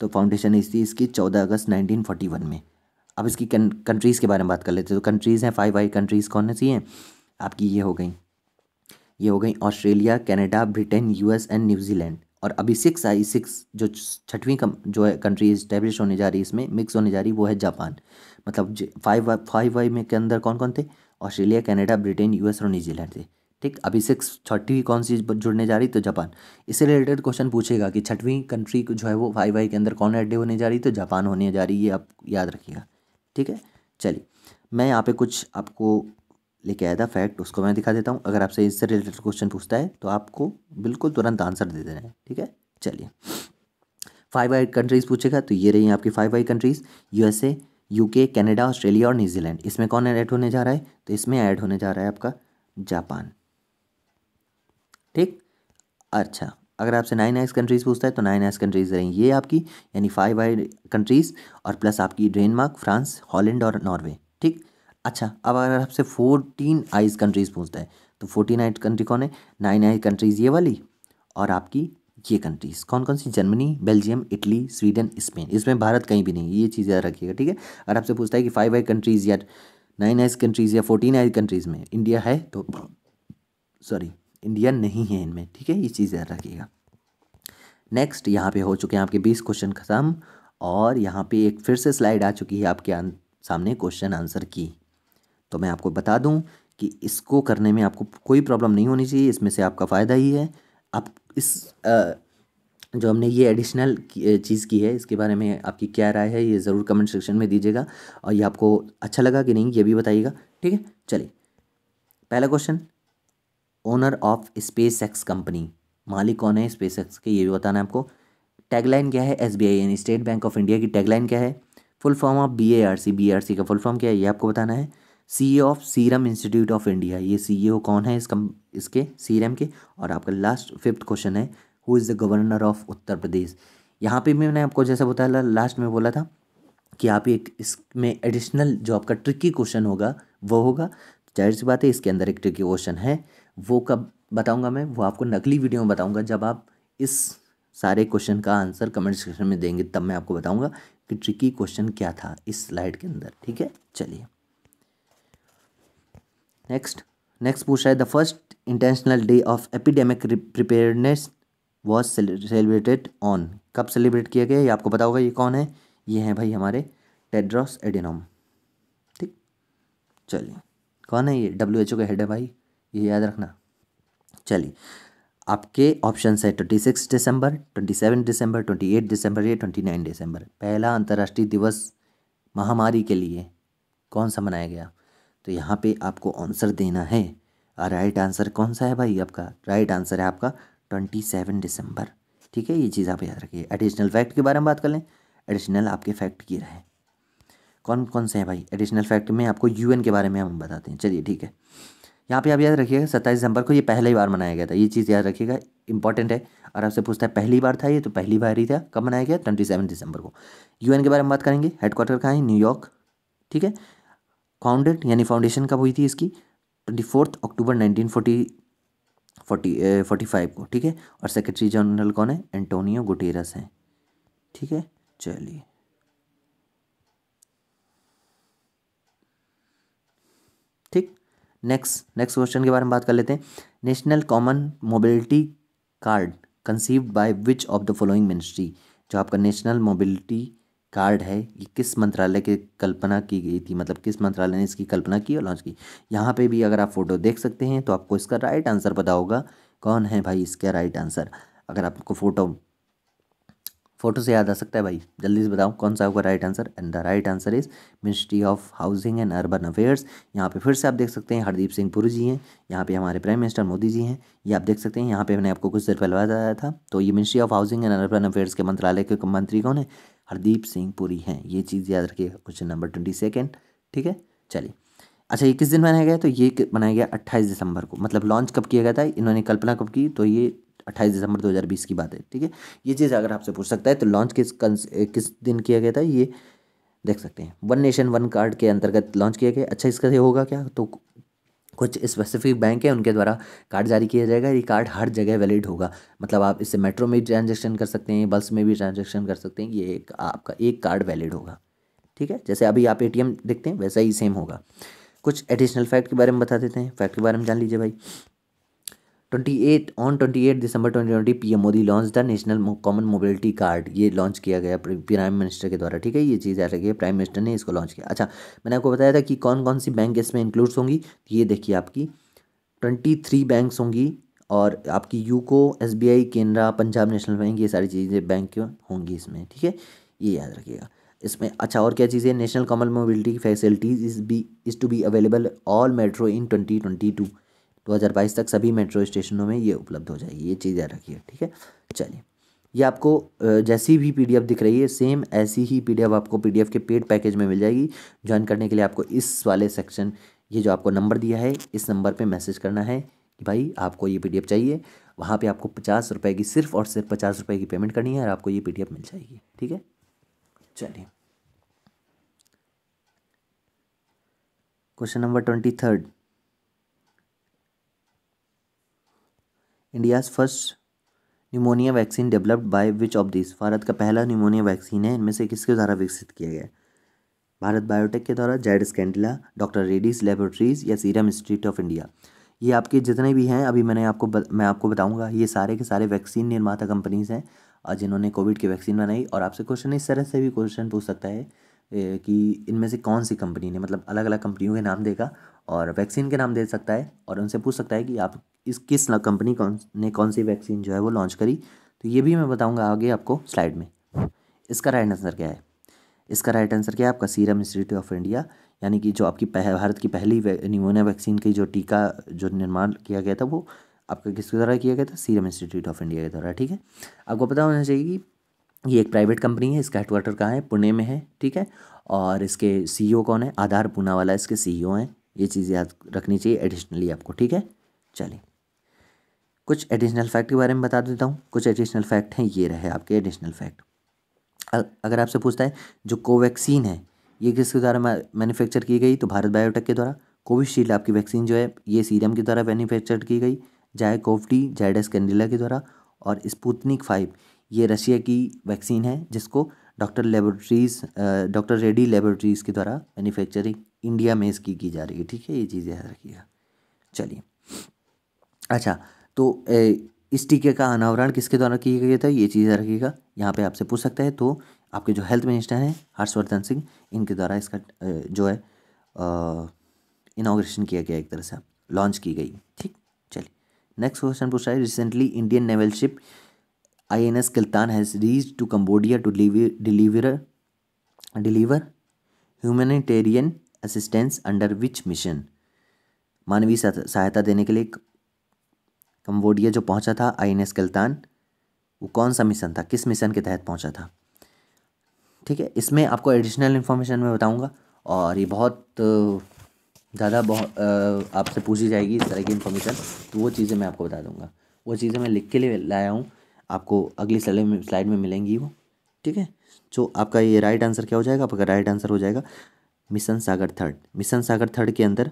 तो फाउंडेशन हुई थी इसकी चौदह अगस्त नाइनटीन फोर्टी वन में अब इसकी कंट्रीज़ के बारे में बात कर लेते हैं तो कंट्रीज़ हैं फाइव आई कंट्रीज़ कौन सी हैं आपकी ये हो गई ये हो गई Australia Canada Britain US and New Zealand और अभी सिक्स आई सिक्स जो छठवीं कम जो है कंट्री इस्टेब्लिश होने जा रही है इसमें मिक्स होने जा रही वो है जापान मतलब फाइव फाइव वाई में के अंदर कौन कौन थे ऑस्ट्रेलिया कनाडा ब्रिटेन यूएस और न्यूजीलैंड थे ठीक अभी सिक्स छठवीं कौन सी जुड़ने जा रही तो जापान इससे रिलेटेड क्वेश्चन पूछेगा कि छठवीं कंट्री जो है वो फाइव वाई के अंदर कौन एड होने जा रही तो जापान होने जा रही है आप याद रखिएगा ठीक है चलिए मैं यहाँ पे कुछ आपको लेके आया था फैक्ट उसको मैं दिखा देता हूँ अगर आपसे इससे रिलेटेड क्वेश्चन पूछता है तो आपको बिल्कुल तुरंत आंसर दे देना है ठीक है चलिए फाइव आई कंट्रीज़ पूछेगा तो ये रही आपकी five eye countries you UK Canada Australia और न्यूजीलैंड इसमें कौन ऐड होने जा रहा है तो इसमें ऐड होने जा रहा है आपका जापान अच्छा अगर आपसे नाइन एक्स कंट्रीज़ पूछता है तो नाइन एक्स कंट्रीज़ रहेंगी ये आपकी यानी फाइव आई कंट्रीज़ और प्लस आपकी डेनमार्क फ्रांस हॉलैंड और नॉर्वे ठीक अच्छा अब अगर आपसे फोर्टीन आइज कंट्रीज़ पूछता है तो फोर्टीन आई कंट्री कौन है नाइन आई कंट्रीज़ ये वाली और आपकी ये कंट्रीज़ कौन कौन सी Germany Belgium Italy Sweden Spain इसमें भारत कहीं भी नहीं ये चीज़ याद रखिएगा ठीक है अगर आपसे पूछता है कि फाइव आई कंट्रीज़ या नाइन आइज कंट्रीज़ या फोर्टीन आइज कंट्रीज़ में इंडिया है तो सॉरी इंडियन नहीं है इनमें ठीक है ये चीज़ याद रखिएगा नेक्स्ट यहाँ पे हो चुके हैं आपके बीस क्वेश्चन ख़त्म और यहाँ पे एक फिर से स्लाइड आ चुकी है आपके सामने क्वेश्चन आंसर की तो मैं आपको बता दूँ कि इसको करने में आपको कोई प्रॉब्लम नहीं होनी चाहिए इसमें से आपका फ़ायदा ही है आप इस आ, जो हमने ये एडिशनल चीज़ की है इसके बारे में आपकी क्या राय है ये ज़रूर कमेंट सेक्शन में दीजिएगा और ये आपको अच्छा लगा कि नहीं ये भी बताइएगा ठीक है चलिए पहला question owner of SpaceX company मालिक कौन है स्पेस एक्स के ये भी बताना है आपको टैगलाइन क्या है एस यानी स्टेट बैंक ऑफ इंडिया की टैगलाइन क्या है full form of B A R C B R C का फुल फॉर्म क्या है ये आपको बताना है C E of serum institute of India ये सी ई ओ कौन है इस कम इसके सीरम के और आपका लास्ट फिफ्थ क्वेश्चन है who is the governor of Uttar Pradesh यहाँ पे मैंने आपको जैसा बताया लास्ट में बोला था कि आप एक इसमें एडिशनल जो आपका ट्रिकी क्वेश्चन होगा वो होगा जाहिर सी बात है इसके अंदर एक ट्रिकी क्वेश्चन है वो कब बताऊंगा मैं वो आपको नकली वीडियो में बताऊंगा जब आप इस सारे क्वेश्चन का आंसर कमेंट सेक्शन में देंगे तब मैं आपको बताऊंगा कि ट्रिकी क्वेश्चन क्या था इस स्लाइड के अंदर ठीक है चलिए नेक्स्ट नेक्स्ट पूछ रहा है the first international day of epidemic preparedness was celebrated on कब सेलिब्रेट किया गया ये आपको पता होगा ये कौन है ये हैं भाई हमारे टेड्रॉस एडिनोम ठीक चलिए कौन है ये डब्ल्यू एच ओ का हेड है भाई ये याद रखना चलिए आपके ऑप्शन है twenty six December twenty seven December twenty eight December या ट्वेंटी नाइन दिसंबर पहला अंतर्राष्ट्रीय दिवस महामारी के लिए कौन सा मनाया गया तो यहाँ पे आपको आंसर देना है और राइट आंसर कौन सा है भाई आपका राइट आंसर है आपका ट्वेंटी सेवन दिसंबर ठीक है ये चीज़ आप याद रखिए एडिशनल फैक्ट के बारे में बात कर लें एडिशनल आपके फैक्ट ये रहे कौन कौन से हैं भाई एडिशनल फैक्ट में आपको यूएन के बारे में हम बताते हैं चलिए ठीक है यहाँ पे आप याद रखिएगा सत्ताईस दिसंबर को ये पहली बार मनाया गया था ये चीज़ याद रखिएगा इंपॉर्टेंट है और आपसे पूछता है पहली बार था ये तो पहली बार ही था कब मनाया गया ट्वेंटी सेवन दिसंबर को यूएन के बारे में बात करेंगे हेडक्वार्टर कहाँ है न्यूयॉर्क ठीक है फाउंडेड यानी फाउंडेशन कब हुई थी इसकी twenty fourth October nineteen forty forty forty five को ठीक है और सेक्रेटरी जनरल कौन है एंटोनियो गुटेरस हैं ठीक है चलिए नेक्स्ट नेक्स्ट क्वेश्चन के बारे में बात कर लेते हैं national common mobility card conceived by which of the following ministry जो आपका नेशनल मोबिलिटी कार्ड है ये किस मंत्रालय की कल्पना की गई थी मतलब किस मंत्रालय ने इसकी कल्पना की और लॉन्च की यहाँ पे भी अगर आप फोटो देख सकते हैं तो आपको इसका राइट आंसर पता होगा कौन है भाई इसका राइट आंसर अगर आपको फ़ोटो फोटो से याद आ सकता है भाई जल्दी से बताओ कौन सा होगा right answer and the right answer is ministry of housing and urban affairs यहाँ पे फिर से आप देख सकते हैं हरदीप सिंह पुरी जी हैं यहाँ पे हमारे प्राइम मिनिस्टर मोदी जी हैं ये आप देख सकते हैं यहाँ पे मैंने आपको कुछ देर पहले बताया था तो ये ministry of housing and urban affairs के मंत्रालय के मंत्री कौन है हरदीप सिंह पुरी हैं ये चीज़ याद रखिए क्वेश्चन नंबर ट्वेंटी सेकेंड ठीक है चलिए अच्छा ये किस दिन बनाया गया तो ये बनाया गया अट्ठाईस दिसंबर को मतलब लॉन्च कब किया गया था इन्होंने कल्पना कब की तो ये अट्ठाईस दिसंबर 2020 की बात है ठीक है ये चीज़ अगर आपसे पूछ सकता है तो लॉन्च किस किस दिन किया गया था ये देख सकते हैं वन नेशन वन कार्ड के अंतर्गत लॉन्च किया गया अच्छा इसका होगा क्या तो कुछ स्पेसिफिक बैंक है उनके द्वारा कार्ड जारी किया जाएगा ये कार्ड हर जगह वैलिड होगा मतलब आप इससे मेट्रो में भी ट्रांजेक्शन कर सकते हैं बस में भी ट्रांजेक्शन कर सकते हैं ये एक आपका एक कार्ड वैलिड होगा ठीक है जैसे अभी आप ए देखते हैं वैसा ही सेम होगा कुछ एडिशनल फैक्ट के बारे में बता देते हैं फैक्ट के बारे में जान लीजिए भाई twenty eight on twenty eight December twenty twenty P M Modi launch the national common mobility card ये लॉन्च किया गया प्राइम मिनिस्टर के द्वारा ठीक है ये चीज़ आ रही है प्राइम मिनिस्टर ने इसको लॉन्च किया अच्छा मैंने आपको बताया था कि कौन कौन सी बैंक इसमें इंक्लूड्स होंगी ये देखिए आपकी ट्वेंटी थ्री बैंक्स होंगी और आपकी UCO S B I Canara Punjab national bank ये सारी चीज़ें बैंक होंगी इसमें ठीक है ये याद रखिएगा इसमें अच्छा और क्या चीज़ें national common mobility facilities is be is to be available all metro in twenty twenty two 2022 तक सभी मेट्रो स्टेशनों में ये उपलब्ध हो जाएगी ये चीज़ याद रखिए ठीक है चलिए ये आपको जैसी भी पीडीएफ दिख रही है सेम ऐसी ही पीडीएफ आपको पीडीएफ के पेड पैकेज में मिल जाएगी ज्वाइन करने के लिए आपको इस वाले सेक्शन ये जो आपको नंबर दिया है इस नंबर पर मैसेज करना है कि भाई आपको ये पी चाहिए वहाँ पे आपको पचास रुपए की सिर्फ और सिर्फ पचास रुपए की पेमेंट करनी है और आपको ये पी मिल जाएगी ठीक है चलिए question number twenty third India's first pneumonia vaccine developed by which of this Bharat का पहला न्यूमोनिया वैक्सीन है इनमें से किसके द्वारा विकसित किया गया भारत बायोटेक के द्वारा Z Cadila doctor Reddy's laboratories या सीरम इंस्टीट्यूट ऑफ इंडिया ये आपके जितने भी हैं अभी मैंने आपको ब, मैं आपको बताऊंगा ये सारे के सारे वैक्सीन निर्माता कंपनीज हैं जिन्होंने कोविड की वैक्सीन बनाई और आपसे क्वेश्चन इस तरह से भी क्वेश्चन पूछ सकता है कि इनमें से कौन सी कंपनी ने मतलब अलग अलग कंपनियों के नाम देगा और वैक्सीन के नाम दे सकता है और उनसे पूछ सकता है कि आप इस किस कंपनी कौन ने कौन सी वैक्सीन जो है वो लॉन्च करी तो ये भी मैं बताऊँगा आगे आपको स्लाइड में इसका राइट आंसर क्या है इसका राइट आंसर क्या है आपका सीरम इंस्टीट्यूट ऑफ इंडिया यानी कि जो आपकी पह, भारत की पहली निमोनिया वैक्सीन की जो टीका जो निर्माण किया गया था वो आपका किसके द्वारा किया गया था सीरम इंस्टीट्यूट ऑफ इंडिया के द्वारा ठीक है आपको पता होना चाहिए कि ये एक प्राइवेट कंपनी है इसका हेडक्वार्टर कहाँ है पुणे में है ठीक है और इसके सी कौन है आधार पूना वाला इसके सी हैं ये चीज़ याद रखनी चाहिए एडिशनली आपको ठीक है चलिए कुछ एडिशनल फैक्ट के बारे में बता देता हूँ कुछ एडिशनल फैक्ट हैं ये रहे आपके एडिशनल फैक्ट अगर आपसे पूछता है जो कोवैक्सीन है ये किसके द्वारा मैन्युफैक्चर की गई तो भारत बायोटेक के द्वारा कोविशील्ड आपकी वैक्सीन जो है ये सीरम के द्वारा मैन्युफैक्चर की गई जाए कोवटी जायडस कैंडिला के द्वारा और स्पुतनिक फाइव ये रशिया की वैक्सीन है जिसको doctor laboratories doctor Reddy laboratories के द्वारा मैन्युफैक्चरिंग इंडिया में इसकी की जा रही है ठीक है ये चीज़ याद रखिएगा चलिए अच्छा तो इस टीके का अनावरण किसके द्वारा किया गया था ये चीज़ रखिएगा यहाँ पे आपसे पूछ सकता है तो आपके जो हेल्थ मिनिस्टर हैं हर्षवर्धन सिंह इनके द्वारा इसका जो है इनाग्रेशन किया गया एक तरह से लॉन्च की गई ठीक चलिए नेक्स्ट क्वेश्चन पूछ रहा है recently Indian naval ship I N S Kiltan has reach to Cambodia to deliver deliver humanitarian assistance under which mission मानवीय सहायता देने के लिए कम्बोडिया जो पहुंचा था आई एन एस कल्तान वो कौन सा मिशन था किस मिशन के तहत पहुंचा था ठीक है इसमें आपको एडिशनल इन्फॉर्मेशन मैं बताऊंगा और ये बहुत ज़्यादा बहुत आपसे पूछी जाएगी इस तरह की इन्फॉर्मेशन तो वो चीज़ें मैं आपको बता दूंगा वो चीज़ें मैं लिख के लिए लाया हूँ आपको अगली स्लाइड में स्लाइड में मिलेंगी वो ठीक है जो आपका ये राइट आंसर क्या हो जाएगा आपका राइट आंसर हो जाएगा mission Sagar third mission Sagar third के अंदर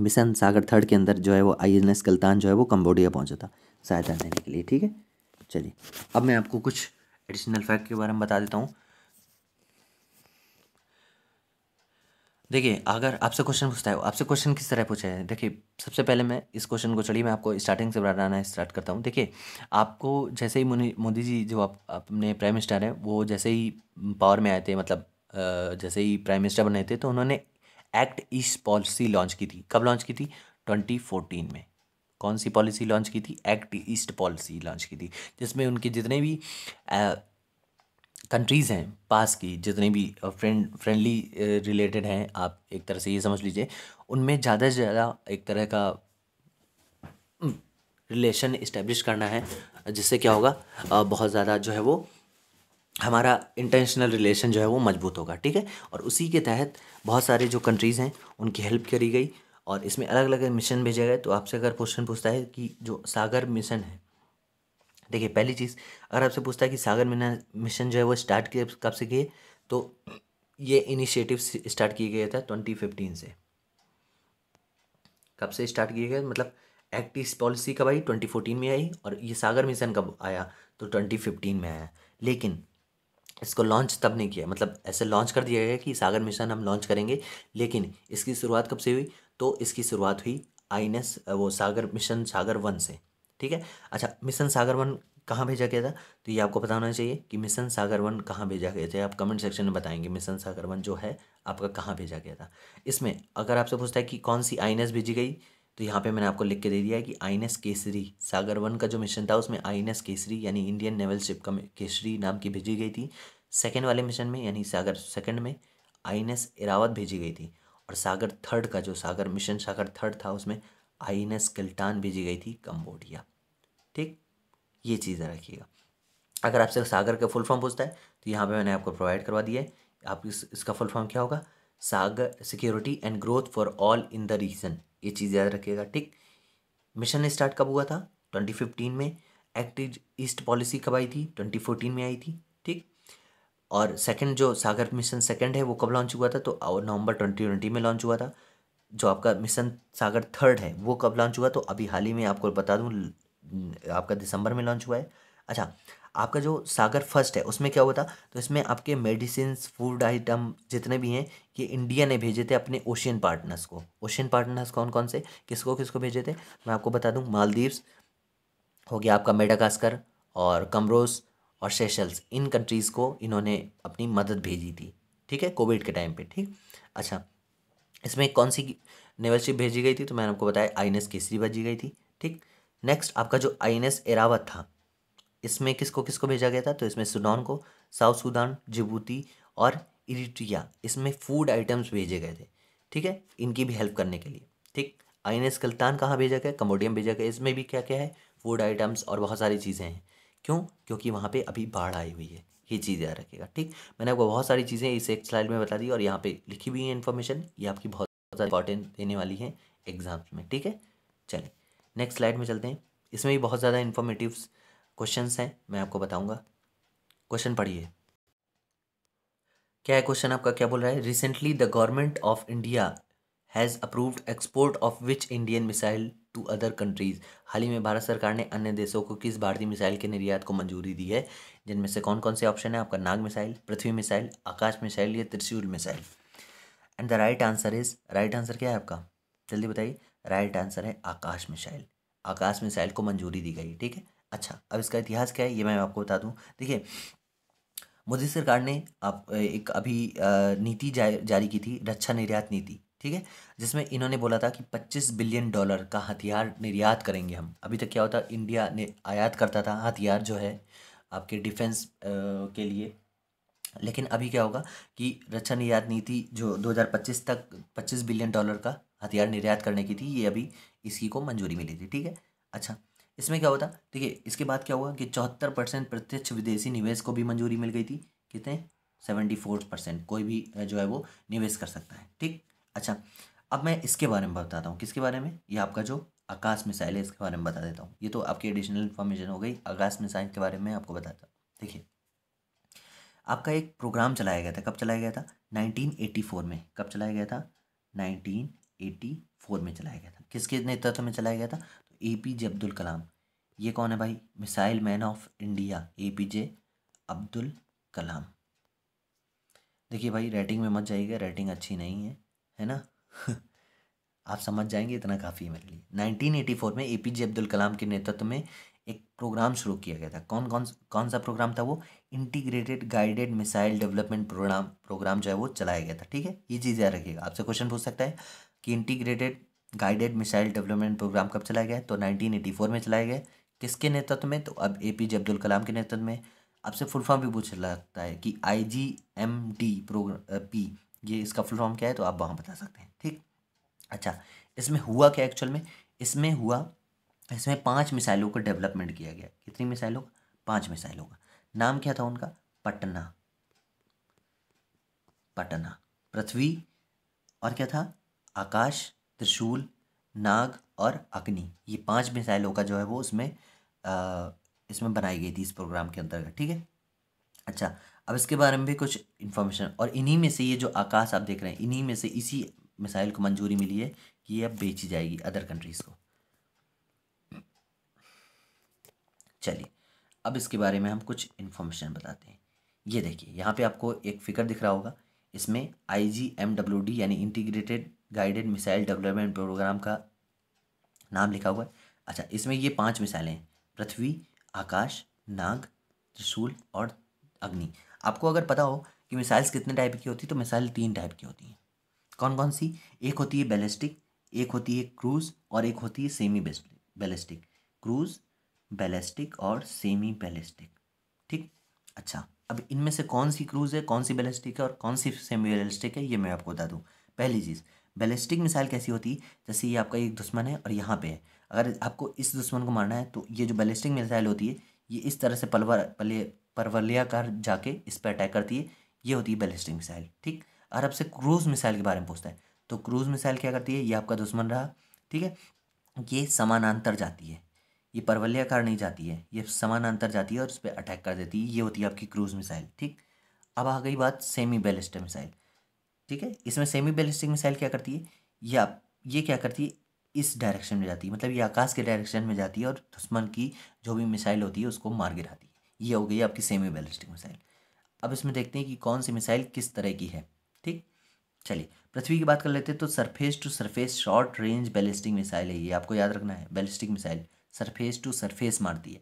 मिशन सागर थर्ड के अंदर जो है वो आई एन एस कल्तान जो है वो कम्बोडिया पहुँचा था सहायता देने के लिए ठीक है चलिए अब मैं आपको कुछ एडिशनल फैक्ट के बारे में बता देता हूँ देखिए अगर आपसे क्वेश्चन पूछता है आपसे क्वेश्चन किस तरह पूछा है देखिए सबसे पहले मैं इस क्वेश्चन को चलिए मैं आपको स्टार्टिंग से बताना स्टार्ट करता हूँ देखिए आपको जैसे ही मोदी जी जो आप अपने प्राइम मिनिस्टर हैं वो जैसे ही पावर में आए थे मतलब जैसे ही प्राइम मिनिस्टर बने थे तो उन्होंने एक्ट ईस्ट पॉलिसी लॉन्च की थी कब लॉन्च की थी 2014 में कौन सी पॉलिसी लॉन्च की थी एक्ट ईस्ट पॉलिसी लॉन्च की थी जिसमें उनके जितने भी कंट्रीज़ हैं पास की जितने भी फ्रेंड फ्रेंडली रिलेटेड हैं आप एक तरह से ये समझ लीजिए उनमें ज़्यादा से ज़्यादा एक तरह का रिलेशन हम्म, इस्टेब्लिश करना है जिससे क्या होगा बहुत ज़्यादा जो है वो हमारा इंटरनेशनल रिलेशन जो है वो मजबूत होगा ठीक है और उसी के तहत बहुत सारे जो कंट्रीज़ हैं उनकी हेल्प करी गई और इसमें अलग अलग मिशन भेजे गए तो आपसे अगर क्वेश्चन पूछता है कि जो सागर मिशन है देखिए पहली चीज़ अगर आपसे पूछता है कि सागर मिना मिशन जो है वो स्टार्ट किए कब से किए तो ये इनिशिएटिव स्टार्ट किए गए था ट्वेंटी फिफ्टीन से कब से स्टार्ट किए गए मतलब एक्ट ईस्ट पॉलिसी कब आई ट्वेंटी फोर्टीन में आई और ये सागर मिशन कब आया तो ट्वेंटी फिफ्टीन में आया लेकिन इसको लॉन्च तब नहीं किया मतलब ऐसे लॉन्च कर दिया गया कि सागर मिशन हम लॉन्च करेंगे लेकिन इसकी शुरुआत कब से हुई तो इसकी शुरुआत हुई आई वो सागर मिशन सागर वन से ठीक है अच्छा मिशन सागर वन कहाँ भेजा गया था तो ये आपको पता होना चाहिए कि मिशन सागर वन कहाँ भेजा गया था आप कमेंट सेक्शन में बताएंगे मिशन सागर वन जो है आपका कहाँ भेजा गया था इसमें अगर आपसे पूछता है कि कौन सी आई भेजी गई तो यहाँ पे मैंने आपको लिख के दे दिया है कि आई केसरी सागर वन का जो मिशन था उसमें आई केसरी यानी इंडियन नेवल शिप का केसरी नाम की भेजी गई थी सेकेंड वाले मिशन में यानी सागर सेकेंड में आई इरावत भेजी गई थी और सागर थर्ड का जो सागर मिशन सागर थर्ड था उसमें आई एन एस किल्टान भेजी गई थी कम्बोडिया ठीक ये चीज़ें रखिएगा अगर आपसे सागर का फुल फॉर्म पूछता है तो यहाँ पे मैंने आपको प्रोवाइड करवा दिया है आप इस, इसका फुल फॉर्म क्या होगा Sagar security and growth for all in the region ये चीज़ याद रखिएगा ठीक मिशन स्टार्ट कब हुआ था ट्वेंटी फिफ्टीन में एक्ट ईस्ट पॉलिसी कब आई थी ट्वेंटी में आई थी ठीक और सेकंड जो सागर मिशन सेकंड है वो कब लॉन्च हुआ था तो नवंबर ट्वेंटी ट्वेंटी में लॉन्च हुआ था जो आपका मिशन सागर थर्ड है वो कब लॉन्च हुआ तो अभी हाल ही में आपको बता दूँ आपका दिसंबर में लॉन्च हुआ है अच्छा आपका जो सागर फर्स्ट है उसमें क्या हुआ था तो इसमें आपके मेडिसिन फूड आइटम जितने भी हैं ये इंडिया ने भेजे थे अपने ओशियन पार्टनर्स को ओशियन पार्टनर्स कौन कौन से किसको किसको भेजे थे मैं आपको बता दूँ मालदीव्स हो गया आपका मेडागास्कर और कमरोस और सेशल्स इन कंट्रीज़ को इन्होंने अपनी मदद भेजी थी ठीक है कोविड के टाइम पे ठीक अच्छा इसमें कौन सी नेवल शिप भेजी गई थी तो मैंने आपको बताया आई एन एस केसरी भेजी गई थी ठीक नेक्स्ट आपका जो आई एन एस एरावत था इसमें किसको किसको भेजा गया था तो इसमें सूडान को साउथ सूडान जिबूती और इरिट्रिया इसमें फूड आइटम्स भेजे गए थे ठीक है इनकी भी हेल्प करने के लिए ठीक आई एन एस कल्तान कहाँ भेजा गया कम्बोडियम भेजा गया इसमें भी क्या क्या है फूड आइटम्स और बहुत सारी चीज़ें हैं क्यों क्योंकि वहाँ पे अभी बाढ़ आई हुई है ये चीज़ याद रखेगा ठीक मैंने आपको बहुत सारी चीज़ें इस एक स्लाइड में बता दी और यहाँ पे लिखी हुई है इन्फॉर्मेशन ये आपकी बहुत ज़्यादा इंपॉर्टेंट देने वाली है एग्जाम्स में ठीक है चलिए नेक्स्ट स्लाइड में चलते हैं इसमें भी बहुत ज़्यादा इन्फॉर्मेटिव्स क्वेश्चंस हैं मैं आपको बताऊंगा क्वेश्चन पढ़िए क्या है क्वेश्चन आपका क्या बोल रहा है recently the government of India has approved export of which Indian missile to other countries हाल ही में भारत सरकार ने अन्य देशों को किस भारतीय मिसाइल के निर्यात को मंजूरी दी है जिनमें से कौन कौन से ऑप्शन है आपका Nag missile Prithvi missile Akash missile या Trishul missile and the right answer is right answer क्या है आपका जल्दी बताइए राइट आंसर है आकाश मिसाइल आकाश मिसाइल को मंजूरी दी गई ठीक है अच्छा अब इसका इतिहास क्या है ये मैं आपको बता दूँ देखिए मोदी सरकार ने आप एक अभी नीति जा, जारी की थी रक्षा निर्यात नीति ठीक है जिसमें इन्होंने बोला था कि 25 बिलियन डॉलर का हथियार निर्यात करेंगे हम अभी तक क्या होता इंडिया ने आयात करता था हथियार जो है आपके डिफेंस के लिए लेकिन अभी क्या होगा कि रक्षा निर्यात नीति जो 2025 तक 25 बिलियन डॉलर का हथियार निर्यात करने की थी ये अभी इसी को मंजूरी मिली थी ठीक है अच्छा इसमें क्या होता देखिए इसके बाद क्या हुआ कि चौहत्तर परसेंट प्रत्यक्ष विदेशी निवेश को भी मंजूरी मिल गई थी कितने सेवेंटी फोर परसेंट कोई भी जो है वो निवेश कर सकता है ठीक अच्छा अब मैं इसके बारे में बताता हूँ किसके बारे में ये आपका जो आकाश मिसाइल है इसके बारे में बता देता हूँ ये तो आपकी एडिशनल इन्फॉर्मेशन हो गई आकाश मिसाइल के बारे में आपको बताता हूँ देखिए आपका एक प्रोग्राम चलाया गया था कब चलाया गया था फोर में कब चलाया गया था नाइनटीन एटी फोर में चलाया गया था किसके नेतृत्व में चलाया गया था ए पी जे अब्दुल कलाम ये कौन है भाई missile man of India A P J Abdul Kalam देखिए भाई रेटिंग में मत जाइएगा रेटिंग अच्छी नहीं है है ना आप समझ जाएंगे इतना काफ़ी है मेरे लिए 1984 में ए पी जे अब्दुल कलाम के नेतृत्व में एक प्रोग्राम शुरू किया गया था कौन कौन कौन सा प्रोग्राम था वो integrated guided missile development program program जो है वो चलाया गया था ठीक है ये चीज़ याद रखिएगा आपसे क्वेश्चन पूछ सकता है कि integrated guided missile development program कब चलाया गया तो 1984 में चलाया गया किसके नेतृत्व में तो अब ए पी जे अब्दुल कलाम के नेतृत्व में आपसे फुल फॉर्म भी पूछ लगता है कि I G M D program P ये इसका फुल फॉर्म क्या है तो आप वहाँ बता सकते हैं ठीक अच्छा इसमें हुआ क्या एक्चुअल में इसमें हुआ इसमें पाँच मिसाइलों का डेवलपमेंट किया गया कितनी मिसाइलों का पाँच मिसाइलों का नाम क्या था उनका पटना पटना पृथ्वी और क्या था आकाश त्रिशूल नाग और अग्नि ये पांच मिसाइलों का जो है वो उसमें आ, इसमें बनाई गई थी इस प्रोग्राम के अंतर्गत ठीक है अच्छा अब इसके बारे में भी कुछ इन्फॉर्मेशन और इन्हीं में से ये जो आकाश आप देख रहे हैं इन्हीं में से इसी मिसाइल को मंजूरी मिली है कि ये अब बेची जाएगी अदर कंट्रीज़ को चलिए अब इसके बारे में हम कुछ इन्फॉर्मेशन बताते हैं ये देखिए यहाँ पे आपको एक फिगर दिख रहा होगा इसमें I G M W D यानी integrated guided missile development program का नाम लिखा हुआ है अच्छा इसमें ये पांच मिसाइलें हैं पृथ्वी आकाश नाग त्रिशूल और अग्नि आपको अगर पता हो कि मिसाइल्स कितने टाइप की होती है तो मिसाइल तीन टाइप की होती हैं कौन कौन सी एक होती है बैलिस्टिक एक होती है क्रूज और एक होती है सेमी बैलिस्टिक क्रूज बैलिस्टिक और सेमी बैलिस्टिक ठीक अच्छा अब इनमें से कौन सी क्रूज है कौन सी बैलिस्टिक है और कौन सी सेमी बैलिस्टिक है ये मैं आपको बता दूँ पहली चीज़ बैलिस्टिक मिसाइल कैसी होती है जैसे ये आपका एक दुश्मन है और यहाँ पे है अगर आपको इस दुश्मन को मारना है तो ये जो बैलिस्टिक मिसाइल होती है ये इस तरह से पलवर पले कर जाके इस पर अटैक करती है ये होती है बैलिस्टिक मिसाइल ठीक और आपसे क्रूज़ मिसाइल के बारे में पूछता है तो क्रूज़ मिसाइल क्या करती है ये आपका दुश्मन रहा ठीक है ये समानांतर जाती है ये परवल्याकार नहीं जाती है ये समानांतर जाती है और उस पर अटैक कर देती है ये होती है आपकी क्रूज़ मिसाइल ठीक अब आ गई बात सेमी बैलिस्टिक मिसाइल ठीक है इसमें सेमी बैलिस्टिक मिसाइल क्या करती है या ये क्या करती है इस डायरेक्शन में जाती है मतलब ये आकाश के डायरेक्शन में जाती है और दुश्मन की जो भी मिसाइल होती है उसको मार गिराती है ये हो गई आपकी सेमी बैलिस्टिक मिसाइल अब इसमें देखते हैं कि कौन सी मिसाइल किस तरह की है ठीक चलिए पृथ्वी की बात कर लेते हैं तो surface to surface short range ballistic missile है ये आपको याद रखना है ballistic missile surface to surface मारती है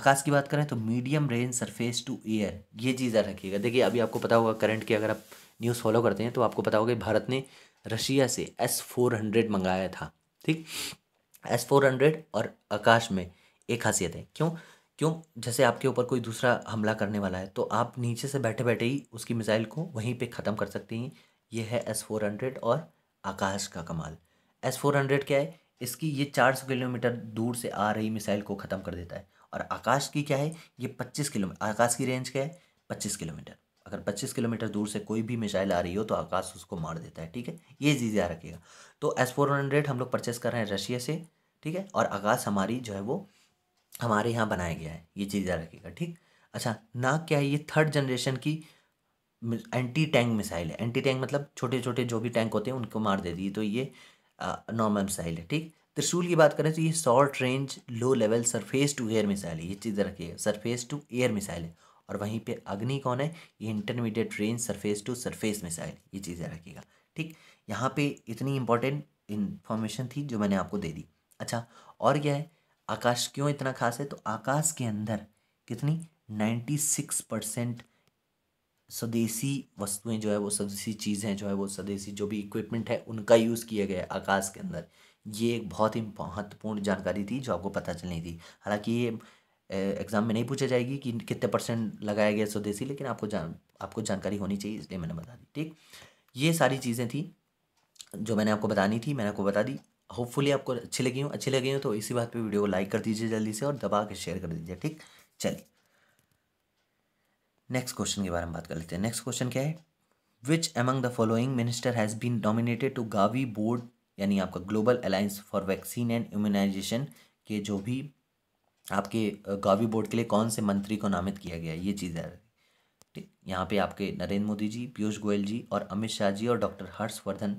आकाश की बात करें तो medium range surface to air ये चीज़ याद रखिएगा देखिए अभी आपको पता होगा करंट की अगर आप न्यूज़ फॉलो करते हैं तो आपको पता होगा भारत ने रशिया से एस फोर हंड्रेड मंगाया था ठीक एस फोर हंड्रेड और आकाश में एक खासियत है क्यों क्यों जैसे आपके ऊपर कोई दूसरा हमला करने वाला है तो आप नीचे से बैठे बैठे ही उसकी मिसाइल को वहीं पे ख़त्म कर सकते हैं ये है एस फोर हंड्रेड और आकाश का कमाल एस फोर हंड्रेड क्या है इसकी ये चार सौ किलोमीटर दूर से आ रही मिसाइल को ख़त्म कर देता है और आकाश की क्या है ये पच्चीस किलोमीटर आकाश की रेंज क्या है पच्चीस किलोमीटर अगर 25 किलोमीटर दूर से कोई भी मिसाइल आ रही हो तो आकाश उसको मार देता है ठीक है ये चीज़ याद रखिएगा तो एस फोर हंड्रेड हम लोग परचेस कर रहे हैं रशिया से ठीक है और आकाश हमारी जो है वो हमारे यहाँ बनाया गया है ये चीज़ याद रखिएगा ठीक अच्छा ना क्या है ये थर्ड जनरेशन की एंटी टैंक मिसाइल है एंटी टैंक मतलब छोटे छोटे जो भी टैंक होते हैं उनको मार देती है तो ये नॉर्मल मिसाइल है ठीक त्रिशूल की बात करें तो ये short range low level surface to air missile है ये चीज़ रखिएगा सरफेस टू एयर मिसाइल है और वहीं पे अग्नि कौन है ये intermediate range surface to surface missile ये चीज़ें रखेगा ठीक यहाँ पे इतनी इंपॉर्टेंट इन्फॉर्मेशन थी जो मैंने आपको दे दी अच्छा और क्या है आकाश क्यों इतना खास है तो आकाश के अंदर कितनी नाइन्टी सिक्स परसेंट स्वदेशी वस्तुएं जो है वो स्वदेशी चीज़ें जो है वो स्वदेशी जो भी इक्विपमेंट है उनका यूज़ किया गया है आकाश के अंदर ये एक बहुत ही महत्वपूर्ण जानकारी थी जो आपको पता चलनी थी हालांकि ये एग्ज़ाम में नहीं पूछा जाएगी कि कितने परसेंट लगाया गया स्वदेशी लेकिन आपको जान आपको जानकारी होनी चाहिए इसलिए मैंने बता दी ठीक ये सारी चीज़ें थी जो मैंने आपको बतानी थी मैंने आपको बता दी होपफुली आपको अच्छी लगी हूँ अच्छी लगी हूँ तो इसी बात पर वीडियो को लाइक कर दीजिए जल्दी से और दबा के शेयर कर दीजिए ठीक चलिए नेक्स्ट क्वेश्चन के बारे में बात कर लेते हैं नेक्स्ट क्वेश्चन क्या है which among the following minister has been nominated to GAVI board यानी आपका global alliance for vaccine and immunization के जो भी आपके गावी बोर्ड के लिए कौन से मंत्री को नामित किया गया ये चीज़ है ठीक यहाँ पे आपके नरेंद्र मोदी जी पीयूष गोयल जी और अमित शाह जी और डॉक्टर हर्षवर्धन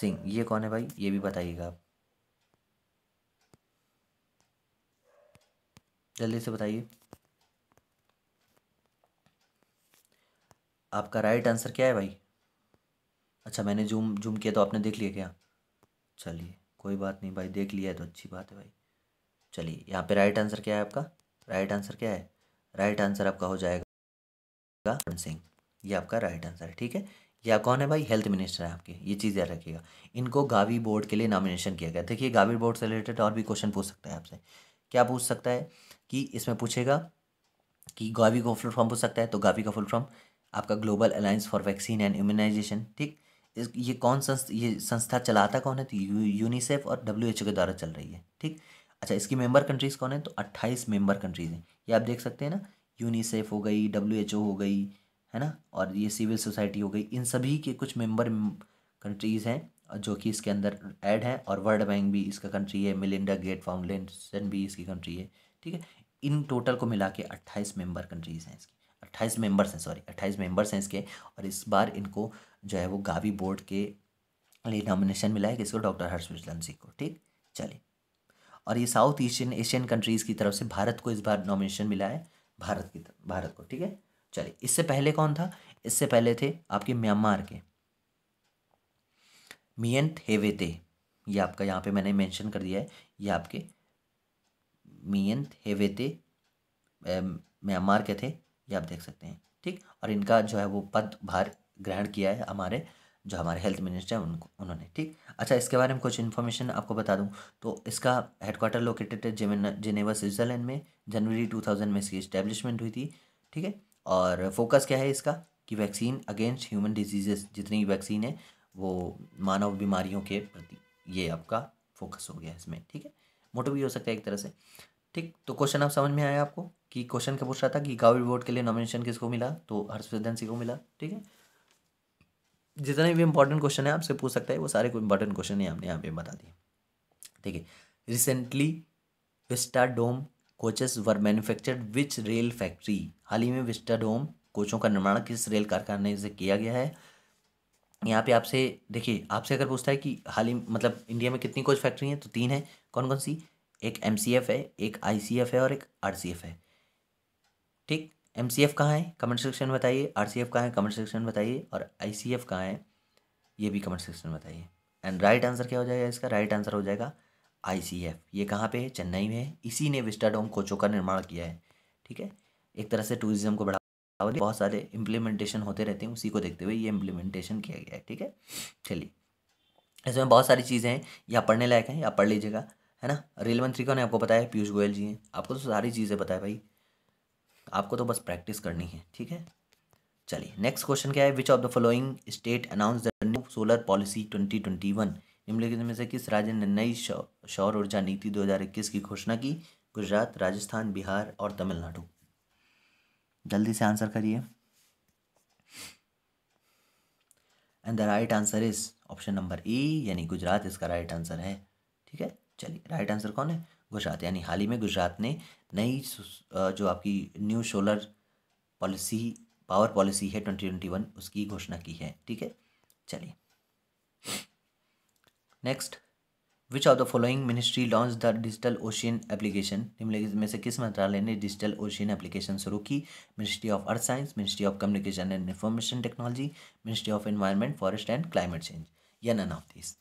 सिंह ये कौन है भाई ये भी बताइएगा आप जल्दी से बताइए आपका राइट आंसर क्या है भाई अच्छा मैंने जूम जूम किया तो आपने देख लिया क्या चलिए कोई बात नहीं भाई देख लिया है तो अच्छी बात है भाई चलिए यहाँ पे राइट आंसर क्या है आपका राइट आंसर क्या है राइट आंसर आपका हो जाएगा सिंह ये आपका राइट आंसर है ठीक है या कौन है भाई हेल्थ मिनिस्टर है आपके ये चीज़ याद रखिएगा इनको गावी बोर्ड के लिए नॉमिनेशन किया गया देखिए गावी बोर्ड से रिलेटेड और भी क्वेश्चन पूछ सकता है आपसे क्या पूछ सकता है कि इसमें पूछेगा कि गावी का फुल फॉर्म पूछ सकता है तो गावी का फुल फॉर्म आपका global alliance for vaccine and immunization ठीक ये कौन संस्था ये संस्था चलाता कौन है तो यू, यूनिसेफ और डब्ल्यू के द्वारा चल रही है ठीक अच्छा इसकी मेंबर कंट्रीज़ कौन है तो अट्ठाईस मेंबर कंट्रीज़ हैं ये आप देख सकते हैं ना यूनिसेफ हो गई डब्ल्यू एच ओ हो गई है ना और ये सिविल सोसाइटी हो गई इन सभी के कुछ मेंबर कंट्रीज़ हैं जो कि इसके अंदर ऐड हैं और वर्ल्ड बैंक भी इसका कंट्री है मिलिंडा गेट फाउंडेशन भी इसकी कंट्री है ठीक है इन टोटल को मिला के अट्ठाईस मेंबर कंट्रीज़ हैं इसकी अट्ठाईस मेंबर्स हैं सॉरी अट्ठाईस मेंबर्स हैं इसके और इस बार इनको जो है वो गावी बोर्ड के लिए नॉमिनेशन मिला है किसको डॉक्टर हर्षवर्धन सिंह को ठीक चलिए और ये साउथ एशियन एशियन कंट्रीज़ की तरफ से भारत को इस बार नॉमिनेशन मिला है भारत की तरफ भारत को ठीक है चलिए इससे पहले कौन था इससे पहले थे आपके म्यांमार के मियंत हेवेते ये आपका यहाँ पे मैंने मेंशन कर दिया है ये आपके मियंत हेवेते म्यांमार के थे ये आप देख सकते हैं ठीक और इनका जो है वो पद भार ग्रहण किया है हमारे जो हमारे हेल्थ मिनिस्टर हैं उनको उन्होंने ठीक अच्छा इसके बारे में कुछ इन्फॉर्मेशन आपको बता दूं तो इसका हेडक्वार्टर लोकेटेड है जिनेवा स्विट्ज़रलैंड में जनवरी 2000 में इसकी इस्टेब्लिशमेंट हुई थी ठीक है और फोकस क्या है इसका कि वैक्सीन अगेंस्ट ह्यूमन डिजीजेस जितनी वैक्सीन है वो मानव बीमारियों के प्रति ये आपका फोकस हो गया इसमें ठीक है मोटिव भी हो सकता है एक तरह से ठीक तो क्वेश्चन आप समझ में आया आपको कि क्वेश्चन क्या पूछ रहा था कि गावी बोर्ड के लिए नॉमिनेशन किसको मिला तो हर्षवर्धन सिंह को मिला ठीक है जितने भी इंपॉर्टेंट क्वेश्चन है आपसे पूछ सकता है वो सारे इंपॉर्टेंट क्वेश्चन है हमने यहाँ पे बता दिए ठीक है recently Vista Dome coaches were manufactured which rail factory हाल ही में विस्टा डोम कोचों का निर्माण किस रेल कारखाने से किया गया है यहाँ पे आपसे देखिए आपसे अगर पूछता है कि हाल ही मतलब इंडिया में कितनी कोच फैक्ट्री हैं तो तीन है कौन कौन सी एक एम है एक आई है और एक आर है ठीक एम सी एफ कहाँ है कमेंट सेक्शन में बताइए आर सी एफ कहाँ है कमेंट सेक्शन में बताइए और आई सी एफ कहाँ है ये भी कमेंट सेक्शन में बताइए एंड राइट आंसर क्या हो जाएगा इसका राइट आंसर हो जाएगा आई सी एफ ये कहाँ पे है चेन्नई में है इसी ने विस्टाडोम कोचो का निर्माण किया है ठीक है एक तरह से टूरिज्म को बढ़ावा बहुत सारे इम्प्लीमेंटेशन होते रहते हैं उसी को देखते हुए ये इम्प्लीमेंटेशन किया गया है ठीक है चलिए इसमें बहुत सारी चीज़ें हैं या पढ़ने लायक हैं या पढ़ लीजिएगा है ना रेल मंत्री कौन ने आपको बताया पीयूष गोयल जी हैं आपको तो सारी चीज़ें बताया भाई आपको तो बस प्रैक्टिस करनी है ठीक है चलिए नेक्स्ट क्वेश्चन क्या है which of the following state announce the new solar policy twenty twenty one निम्नलिखित में से किस राज्य ने नई सौर ऊर्जा नीति दो हज़ार इक्कीस की घोषणा की गुजरात राजस्थान बिहार और तमिलनाडु जल्दी से आंसर करिए and the right answer is option number E यानी गुजरात इसका राइट आंसर है ठीक है चलिए राइट आंसर कौन है गुजरात यानी हाल ही में गुजरात ने नई जो आपकी new solar policy power policy है ट्वेंटी ट्वेंटी वन उसकी घोषणा की है ठीक है चलिए next which of the following ministry launch the digital ocean application निम्नलिखित में से किस मंत्रालय ने डिजिटल ओशियन एप्लीकेशन शुरू की ministry of earth science ministry of communication and information technology ministry of environment forest and climate change या none of this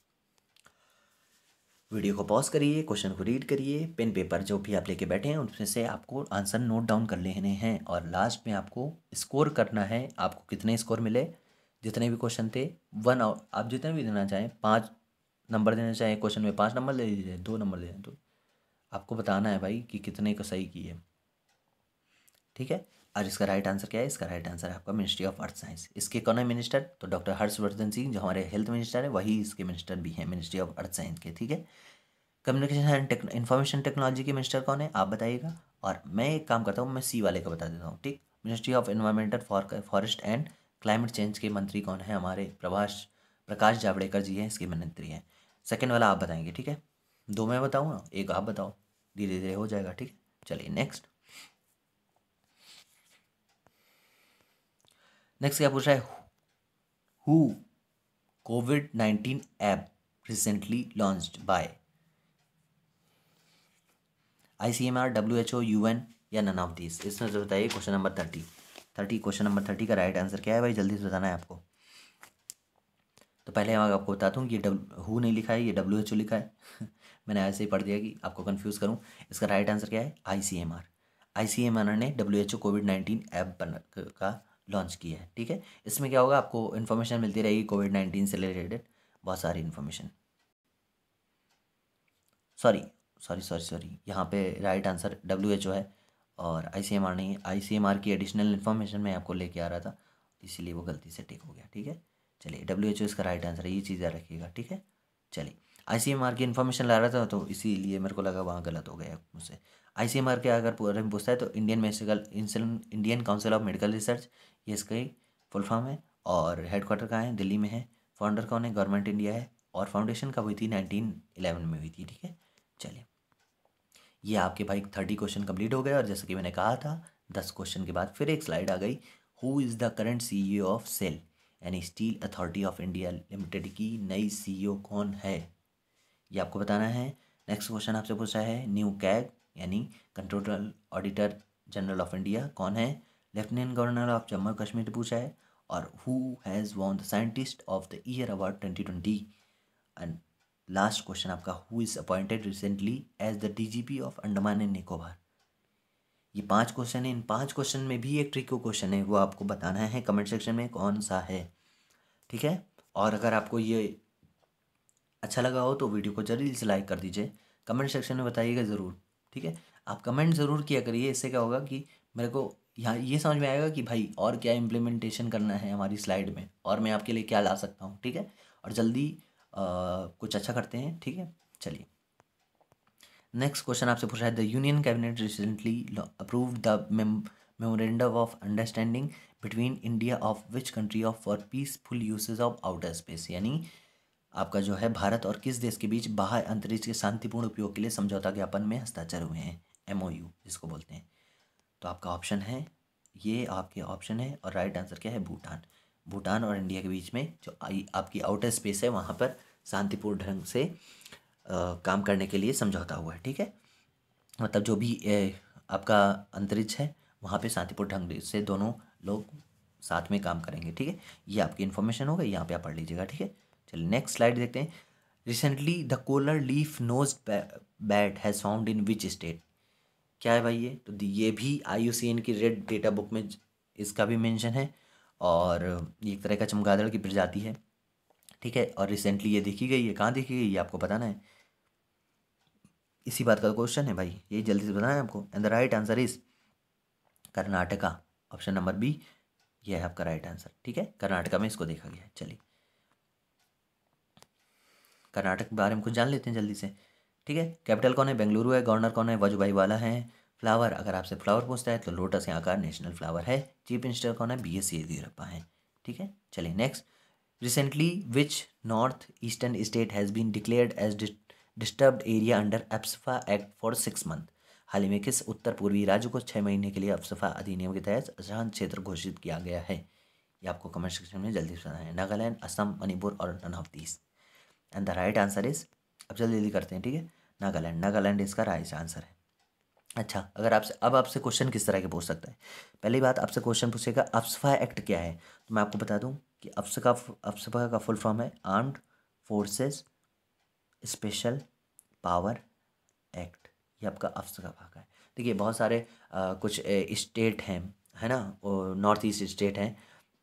video को पॉज करिए क्वेश्चन को रीड करिए पेन पेपर जो भी आप लेके बैठे हैं उसमें से आपको आंसर नोट डाउन कर लेने हैं और लास्ट में आपको स्कोर करना है आपको कितने स्कोर मिले जितने भी क्वेश्चन थे वन आउट आप जितने भी देना चाहें पाँच नंबर देना चाहें क्वेश्चन में पाँच नंबर ले लीजिए दो नंबर ले तो आपको बताना है भाई कि कितने को सही किए ठीक है और इसका राइट आंसर क्या है इसका राइट आंसर है आपका मिनिस्ट्री ऑफ अर्थ साइंस इसके कौन है मिनिस्टर तो डॉक्टर हर्षवर्धन सिंह जो हमारे हेल्थ मिनिस्टर है वही इसके मिनिस्टर भी हैं मिनिस्ट्री ऑफ अर्थ साइंस के ठीक है कम्युनिकेशन एंड इन्फॉर्मेशन टेक्नोलॉजी के मिनिस्टर कौन है आप बताइएगा और मैं एक काम करता हूँ मैं सी वाले का बता देता हूँ ठीक ministry of environmental forest and climate change के मंत्री कौन है हमारे प्रभाष प्रकाश जावड़ेकर जी हैं इसके मंत्री हैं सेकेंड वाला आप बताएंगे ठीक है दो मैं बताऊँ एक आप बताओ धीरे धीरे हो जाएगा ठीक है चलिए नेक्स्ट नेक्स्ट क्या रहा है who COVID nineteen app recently launch by I C M R W H O U N या नन ऑफ दिस इसमें जो बताइए question number thirty thirty question number thirty का राइट आंसर क्या है भाई जल्दी से बताना है आपको तो पहले मैं आपको बताता हूँ कि ये डब्ल हु नहीं लिखा है ये डब्ल्यू एच ओ लिखा है मैंने ऐसे ही पढ़ दिया कि आपको कन्फ्यूज़ करूँ इसका राइट आंसर क्या है I C M R I C M R ने W H O COVID nineteen app बना का लॉन्च की है ठीक है इसमें क्या होगा आपको इन्फॉर्मेशन मिलती रहेगी कोविड नाइन्टीन से रिलेटेड बहुत सारी information sorry sorry sorry sorry यहाँ पे right answer W H O है और आई सी एम आर नहीं आई सी एम आर की एडिशनल इन्फॉर्मेशन मैं आपको लेके आ रहा था इसीलिए वो गलती से टिक हो गया ठीक है चलिए डब्ल्यू एच ओ इसका राइट आंसर है ये चीज़ याद रखिएगा ठीक है चलिए आई सी एम आर की इन्फॉर्मेशन ला रहा था तो इसीलिए मेरे को लगा वहाँ गलत हो गया मुझसे आई सी एम आर के अगर पूरे में पूछता है तो Indian medical Indian council of medical research ये ही फुल फॉर्म है और हेडक्वार्टर कहाँ है दिल्ली में है फाउंडर कौन है गवर्नमेंट इंडिया है और फाउंडेशन कब हुई थी नाइनटीन इलेवन में हुई थी ठीक है चलिए ये आपके भाई थर्टी क्वेश्चन कंप्लीट हो गए और जैसे कि मैंने कहा था दस क्वेश्चन के बाद फिर एक स्लाइड आ गई who is the current C of SAIL यानी steel authority of India limited की नई सी e कौन है ये आपको बताना है नेक्स्ट क्वेश्चन आपसे पूछा है न्यू कैग यानी control auditor general of India कौन है lieutenant governor of Jammu Kashmir पूछा है और who has won the scientist of the year award twenty twenty and last question आपका who is appointed recently as the P of Andaman and Nicobar ये पांच question है इन पांच क्वेश्चन में भी एक ट्रिको क्वेश्चन है वो आपको बताना है कमेंट सेक्शन में कौन सा है ठीक है और अगर आपको ये अच्छा लगा हो तो वीडियो को जल्दी से लाइक कर दीजिए कमेंट सेक्शन में बताइएगा ज़रूर ठीक है आप कमेंट ज़रूर किया करिए इससे क्या होगा कि मेरे को यहाँ ये समझ में आएगा कि भाई और क्या इम्प्लीमेंटेशन करना है हमारी स्लाइड में और मैं आपके लिए क्या ला सकता हूँ ठीक है और जल्दी आ, कुछ अच्छा करते हैं ठीक है चलिए नेक्स्ट क्वेश्चन आपसे पूछा है the union cabinet recently approve the memorandum of understanding between India of which country of for peaceful usage of outer space यानी आपका जो है भारत और किस देश के बीच बाह्य अंतरिक्ष के शांतिपूर्ण उपयोग के लिए समझौता ज्ञापन में हस्ताक्षर हुए हैं एम जिसको बोलते हैं तो आपका ऑप्शन है ये आपके ऑप्शन है और राइट आंसर क्या है भूटान भूटान और इंडिया के बीच में जो आपकी आउटर स्पेस है वहाँ पर शांतिपूर्ण ढंग से आ, काम करने के लिए समझौता हुआ है ठीक है मतलब जो भी ए, आपका अंतरिक्ष है वहाँ पे शांतिपूर्ण ढंग से दोनों लोग साथ में काम करेंगे ठीक है ये आपकी इन्फॉर्मेशन होगा यहाँ पे आप पढ़ लीजिएगा ठीक है चलिए नेक्स्ट स्लाइड देखते हैं recently the Kolar leaf nose bat has found in which state क्या है भाई ये तो ये भी आई की रेड डेटा बुक में इसका भी मेंशन है और ये एक तरह का चमगादड़ की प्रजाति है ठीक है और रिसेंटली ये देखी गई है कहाँ देखी गई ये आपको बताना है इसी बात का क्वेश्चन तो है भाई ये जल्दी से बताना है आपको and the right answer is Karnataka option number B यह है आपका राइट आंसर ठीक है कर्नाटका में इसको देखा गया है चलिए कर्नाटक के बारे में कुछ जान लेते हैं जल्दी से ठीक है कैपिटल कौन है बेंगलुरु है गवर्नर कौन है वजुभाई वाला है फ्लावर अगर आपसे फ्लावर पूछता है तो लोटस यहाँ का नेशनल फ्लावर है चीफ मिनिस्टर कौन है बी एस येदियुरप्पा है ठीक है चलिए next recently which north eastern state has been declared as disturbed area under AFSPA act for six month हाल ही में किस उत्तर पूर्वी राज्य को छः महीने के लिए अफसफा अधिनियम के तहत अशांत क्षेत्र घोषित किया गया है ये आपको कमेंट सेक्शन में जल्दी सुना है नागालैंड असम मणिपुर और none of and the right answer is अब जल्दी जल्दी करते हैं ठीक है नागालैंड नागालैंड इसका राइट आंसर है अच्छा अगर आपसे अब आपसे क्वेश्चन किस तरह के पूछ सकता है पहली बात आपसे क्वेश्चन पूछेगा अफसफा एक्ट क्या है तो मैं आपको बता दूं कि अफ्सका अफसफा का फुल फॉर्म है armed forces special power act ये आपका अफसका भाग है देखिए बहुत सारे आ, कुछ स्टेट हैं है ना नॉर्थ ईस्ट स्टेट हैं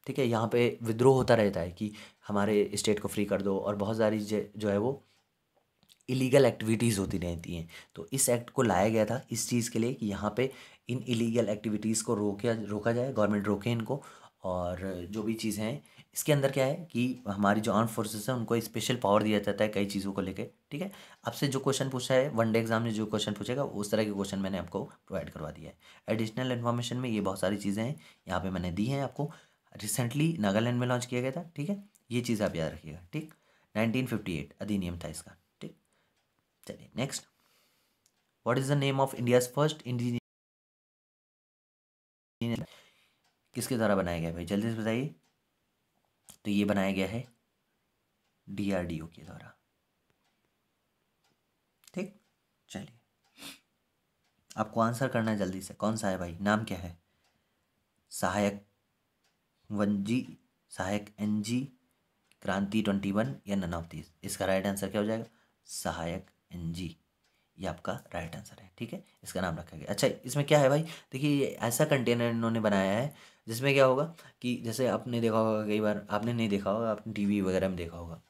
ठीक है यहाँ पे विद्रोह होता रहता है कि हमारे स्टेट को फ्री कर दो और बहुत सारी जो है वो इलीगल एक्टिविटीज़ होती रहती हैं तो इस एक्ट को लाया गया था इस चीज़ के लिए कि यहाँ पे इन इलीगल एक्टिविटीज़ को रोक रोका जाए गवर्नमेंट रोके इनको और जो भी चीज़ें हैं इसके अंदर क्या है कि हमारी जो आर्म फोर्सेस हैं उनको स्पेशल पावर दिया जाता है कई चीज़ों को लेकर ठीक है आपसे जो क्वेश्चन पूछा है वन डे एग्जाम में जो क्वेश्चन पूछेगा उस तरह के क्वेश्चन मैंने आपको प्रोवाइड करवा दिया है एडिशनल इन्फॉर्मेशन में ये बहुत सारी चीज़ें हैं यहाँ पर मैंने दी हैं आपको रिसेंटली नागालैंड में लॉन्च किया गया था ठीक है ये चीज़ आप याद रखिएगा ठीक 1958 अधिनियम था इसका ठीक चलिए next what is the name of India's first engineer किसके द्वारा बनाया गया भाई जल्दी से बताइए तो ये बनाया गया है डीआरडीओ के द्वारा ठीक चलिए आपको आंसर करना है जल्दी से कौन सा है भाई नाम क्या है सहायक वन जी सहायक एन जी क्रांति ट्वेंटी वन या नन ऑफ दिस इसका राइट आंसर क्या हो जाएगा सहायक एन जी ये आपका राइट आंसर है ठीक है इसका नाम रखा गया अच्छा इसमें क्या है भाई देखिए ऐसा कंटेनर इन्होंने बनाया है जिसमें क्या होगा कि जैसे आपने देखा होगा कई बार आपने नहीं देखा होगा आपने टी वगैरह में देखा होगा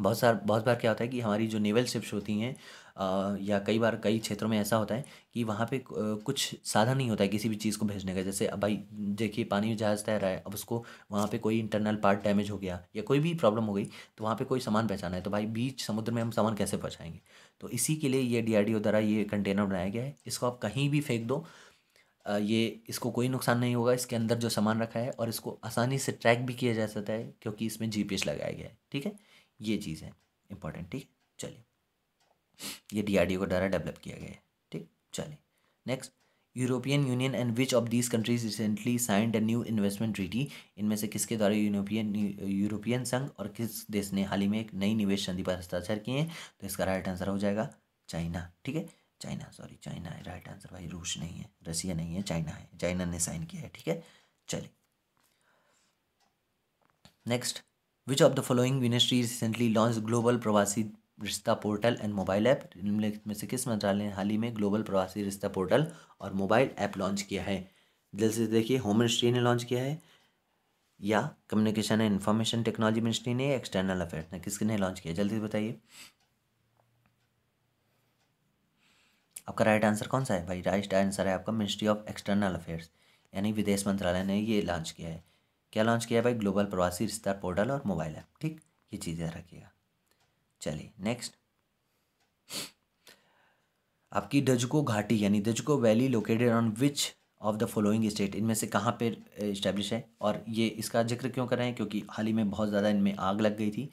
बहुत सार बहुत बार क्या होता है कि हमारी जो नेवल शिप्स होती हैं या कई बार कई क्षेत्रों में ऐसा होता है कि वहाँ पे कुछ साधन नहीं होता है किसी भी चीज़ को भेजने का जैसे अब भाई देखिए पानी में जहाज़ तैर रहा है अब उसको वहाँ पे कोई इंटरनल पार्ट डैमेज हो गया या कोई भी प्रॉब्लम हो गई तो वहाँ पे कोई सामान पहचाना है तो भाई बीच समुद्र में हम सामान कैसे पहुँचाएंगे तो इसी के लिए ये डी द्वारा ये कंटेनर बनाया गया है इसको आप कहीं भी फेंक दो ये इसको कोई नुकसान नहीं होगा इसके अंदर जो सामान रखा है और इसको आसानी से ट्रैक भी किया जा सकता है क्योंकि इसमें जी लगाया गया है ठीक है ये चीज़ है इंपॉर्टेंट ठीक है चलिए ये डीआरडीओ के द्वारा डेवलप किया गया है ठीक चलिए next European union and which of these countries recently signed a new investment treaty इनमें से किसके द्वारा यूरोपियन यूरोपियन संघ और किस देश ने हाल ही में एक नई निवेश संधि पर हस्ताक्षर किए हैं तो इसका राइट आंसर हो जाएगा चाइना ठीक है चाइना सॉरी चाइना है राइट आंसर भाई रूस नहीं है रसिया नहीं है चाइना है चाइना ने साइन किया है ठीक है चलिए next which of the following ministry recently launch global Pravasi Rishta portal and mobile app निम्नलिखित में से किस मंत्रालय ने हाल ही में ग्लोबल प्रवासी रिश्ता पोर्टल और मोबाइल ऐप लॉन्च किया है जल्द से देखिए होम मिनिस्ट्री ने लॉन्च किया है या communication and information technology ministry ने एक्सटर्नल अफेयर्स ने किसने लॉन्च किया जल्दी से बताइए आपका राइट आंसर कौन सा है भाई राइट आंसर है आपका मिनिस्ट्री ऑफ एक्सटर्नल अफेयर्स यानी विदेश मंत्रालय ने ये लॉन्च किया है क्या लॉन्च किया है भाई ग्लोबल प्रवासी रिश्ता पोर्टल और मोबाइल ऐप ठीक ये चीज़ें रखिएगा चलिए नेक्स्ट आपकी डजको घाटी यानी Dzukou valley located on which of the following state इनमें से कहाँ पर इस्टेब्लिश है और ये इसका जिक्र क्यों कर रहे हैं क्योंकि हाल ही में बहुत ज़्यादा इनमें आग लग गई थी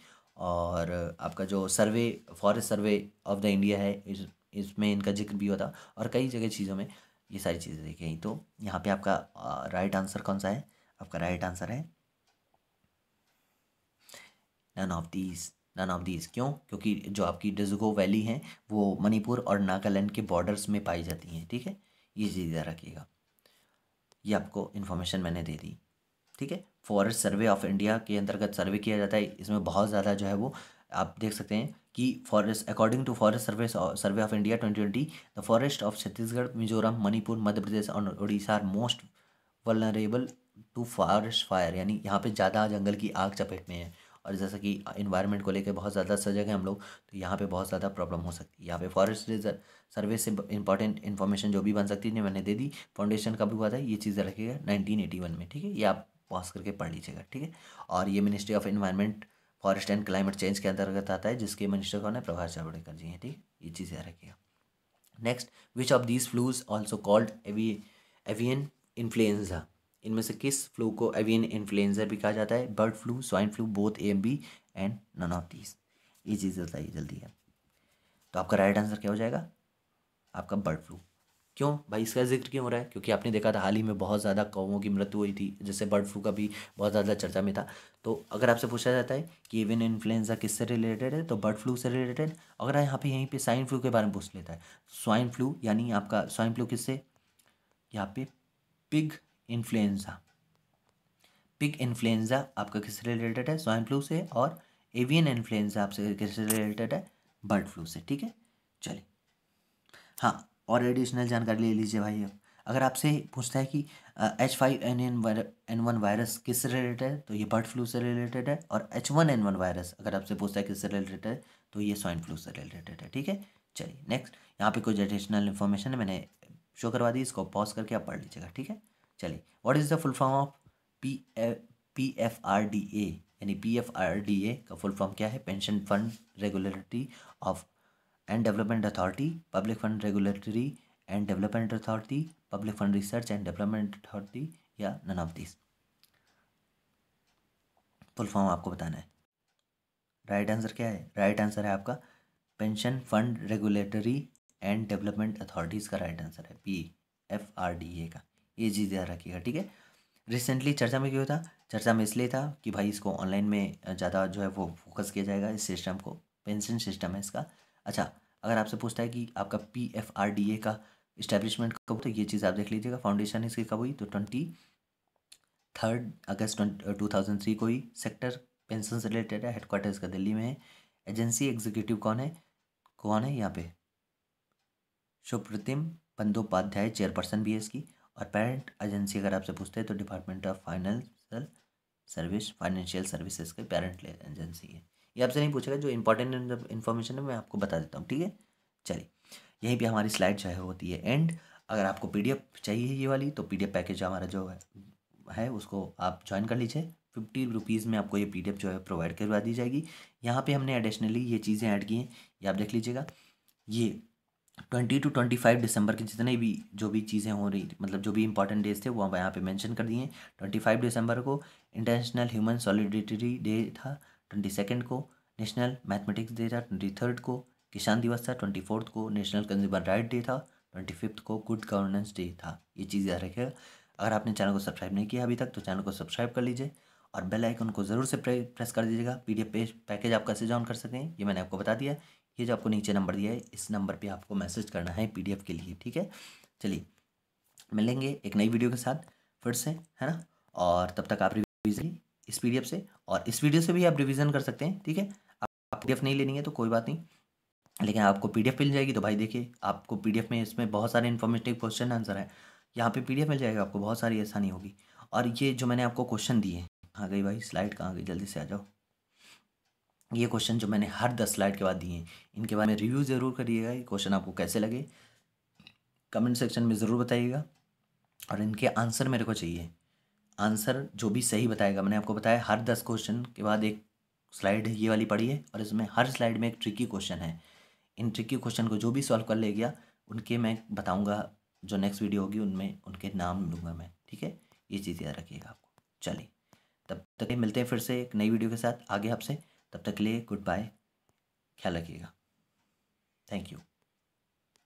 और आपका जो survey forest survey of the India है इस इसमें इनका जिक्र भी होता और कई जगह चीज़ों में ये सारी चीज़ें देखी गई तो यहाँ पे आपका राइट आंसर कौन सा है आपका राइट आंसर है none of these none of these क्यों क्योंकि जो आपकी डिजगो वैली है वो मणिपुर और नागालैंड के बॉर्डर्स में पाई जाती हैं ठीक है ये चीज़ रखिएगा ये आपको इन्फॉर्मेशन मैंने दे दी ठीक है फॉरेस्ट सर्वे ऑफ इंडिया के अंतर्गत सर्वे किया जाता है इसमें बहुत ज़्यादा जो है वो आप देख सकते हैं कि forest according to forest survey survey of India twenty twenty the forest of Chhattisgarh Mizoram Manipur Madhya Pradesh और Orissa are most vulnerable to forest fire यानी यहाँ पे ज़्यादा जंगल की आग चपेट में है और जैसा कि इन्वायरमेंट को लेकर बहुत ज़्यादा सजग हैं हम लोग तो यहाँ पे बहुत ज़्यादा प्रॉब्लम हो सकती है यहाँ पे फॉरेस्ट सर्वे से इंपॉर्टेंट इन्फॉर्मेशन जो भी बन सकती है मैंने दे दी फाउंडेशन कब हुआ था ये चीज़ें रखेगा नाइनटीन में ठीक है ये आप पॉज करके पढ़ लीजिएगा ठीक है और ये ministry of environment forest and climate change के अंतर्गत आता है जिसके मिनिस्टर कौन है प्रभाष जावड़ेकर जी हैं ठीक है ये चीज़ें रखिएगा next which of these flus also called avi avian influenza इनमें से किस फ्लू को एवियन इन्फ्लुएंजा भी कहा जाता है bird flu swine flu both A M B and none of these ये चीज़ बताइए जल्दी है तो आपका राइट आंसर क्या हो जाएगा आपका बर्ड फ्लू क्यों भाई इसका जिक्र क्यों हो रहा है क्योंकि आपने देखा था हाल ही में बहुत ज़्यादा कौवों की मृत्यु हुई थी जैसे बर्ड फ्लू का भी बहुत ज़्यादा चर्चा में था तो अगर आपसे पूछा जाता है कि एवियन इन्फ्लुएंजा किससे रिलेटेड है तो बर्ड फ्लू से रिलेटेड अगर यहाँ पे यहीं पे स्वाइन फ्लू के बारे में पूछ लेता है स्वाइन फ्लू यानी आपका स्वाइन फ्लू किससे यहाँ पे पिग इन्फ्लुएंज़ा पिक इन्फ्लुएंज़ा आपका किससे रिलेटेड है स्वाइन फ्लू से और एवियन इन्फ्लुएंज़ा आपसे किससे रिलेटेड है बर्ड फ्लू से ठीक है चलिए हाँ और एडिशनल जानकारी ले लीजिए भाई अब अगर आपसे पूछता है कि H five N N N one virus किससे रिलेटेड है तो ये बर्ड फ्लू से रिलेटेड है और H one N one virus अगर आपसे पूछता है किससे रिलेटेड है तो ये स्वाइन फ्लू से रिलेटेड है ठीक है चलिए नेक्स्ट यहाँ पे कुछ एडिशनल इन्फॉर्मेशन है मैंने शो करवा दी इसको पॉज करके आप पढ़ लीजिएगा ठीक है चलिए what is the full form of P P F R D A यानी P F R D A का फुल फॉर्म क्या है pension fund regulatory of and development authority public fund regulatory and development authority public fund research and development authority या none of this full form आपको बताना है right right answer क्या है right right answer है आपका pension fund regulatory and development authorities का right right answer है P F R D A का ये चीज़ ध्यान रखिएगा ठीक है रिसेंटली चर्चा में क्यों था चर्चा में इसलिए था कि भाई इसको ऑनलाइन में ज़्यादा जो है वो फोकस किया जाएगा इस सिस्टम को पेंशन सिस्टम है इसका अच्छा अगर आपसे पूछता है कि आपका P F R D A का इस्टेब्लिशमेंट कब तो ये चीज़ आप देख लीजिएगा फाउंडेशन इसकी कब हुई तो ट्वेंटी थर्ड अगस्त टू थाउजेंड थ्री को ही सेक्टर पेंशन से रिलेटेड है हेडक्वार्टर्स का दिल्ली में है एजेंसी एग्जीक्यूटिव कौन है कौन है यहाँ पे सुप्रतिम बंदोपाध्याय चेयरपर्सन भी है इसकी और पेरेंट एजेंसी अगर आपसे पूछते हैं तो department of financial service financial services के पेरेंट एजेंसी है ये आपसे नहीं पूछेगा जो इंपॉर्टेंट इन्फॉर्मेशन है मैं आपको बता देता हूँ ठीक है चलिए यहीं पर हमारी स्लाइड जो है होती है एंड अगर आपको पी चाहिए ये वाली तो पी पैकेज हमारा जो है, है उसको आप ज्वाइन कर लीजिए फिफ्टी रुपीज़ में आपको ये पी जो है प्रोवाइड करवा दी जाएगी यहाँ पे हमने एडिशनली ये चीज़ें ऐड की हैं ये आप देख लीजिएगा ये ट्वेंटी टू ट्वेंटी फाइव दिसंबर के जितने भी जो भी चीज़ें हो रही मतलब जो भी इंपॉर्टेंट डेज थे वो हम यहाँ पे मेंशन कर दिए ट्वेंटी फाइव दिसंबर को इंटरनेशनल ह्यूमन सॉलिडिटी डे था ट्वेंटी सेकेंड को नेशनल मैथमेटिक्स डे था ट्वेंटी थर्ड को किसान दिवस था ट्वेंटी फोर्थ को नेशनल कंज्यूमर राइट डे था ट्वेंटी फिफ्थ को गुड गवर्नेंस डे था ये चीज़ याद रखिएगा अगर आपने चैनल को सब्सक्राइब नहीं किया अभी तक तो चैनल को सब्सक्राइब कर लीजिए और बेल आइकन को ज़रूर से प्रेस कर दीजिएगा पीडीएफ पेज पैकेज आप कैसे जॉइन कर सकते हैं ये मैंने आपको बता दिया ये जो आपको नीचे नंबर दिया है इस नंबर पे आपको मैसेज करना है पीडीएफ के लिए ठीक है चलिए मिलेंगे एक नई वीडियो के साथ फिर से है ना और तब तक आप रिविजन इस पीडीएफ से और इस वीडियो से भी आप रिविज़न कर सकते हैं ठीक है आप पी नहीं लेनी है तो कोई बात नहीं लेकिन आपको पीडीएफ मिल जाएगी तो भाई देखिए आपको पीडीएफ में इसमें बहुत सारे इन्फॉर्मेटिव क्वेश्चन आंसर है यहाँ पे पीडीएफ मिल जाएगा आपको बहुत सारी आसानी होगी और ये जो मैंने आपको क्वेश्चन दिए आ गई भाई स्लाइड कहाँ गई जल्दी से आ जाओ ये क्वेश्चन जो मैंने हर दस स्लाइड के बाद दिए हैं इनके बारे में रिव्यू ज़रूर करिएगा ये क्वेश्चन आपको कैसे लगे कमेंट सेक्शन में ज़रूर बताइएगा और इनके आंसर मेरे को चाहिए आंसर जो भी सही बताएगा मैंने आपको बताया हर दस क्वेश्चन के बाद एक स्लाइड ये वाली पड़ी है और इसमें हर स्लाइड में एक ट्रिकी क्वेश्चन है इन ट्रिकी क्वेश्चन को जो भी सॉल्व कर ले गया उनके मैं बताऊँगा जो नेक्स्ट वीडियो होगी उनमें उनके नाम लूँगा मैं ठीक है ये चीज़ याद रखिएगा आपको चलिए तब तक मिलते हैं फिर से एक नई वीडियो के साथ आगे आपसे तब तक के लिए गुड बाय ख्याल रखिएगा थैंक यू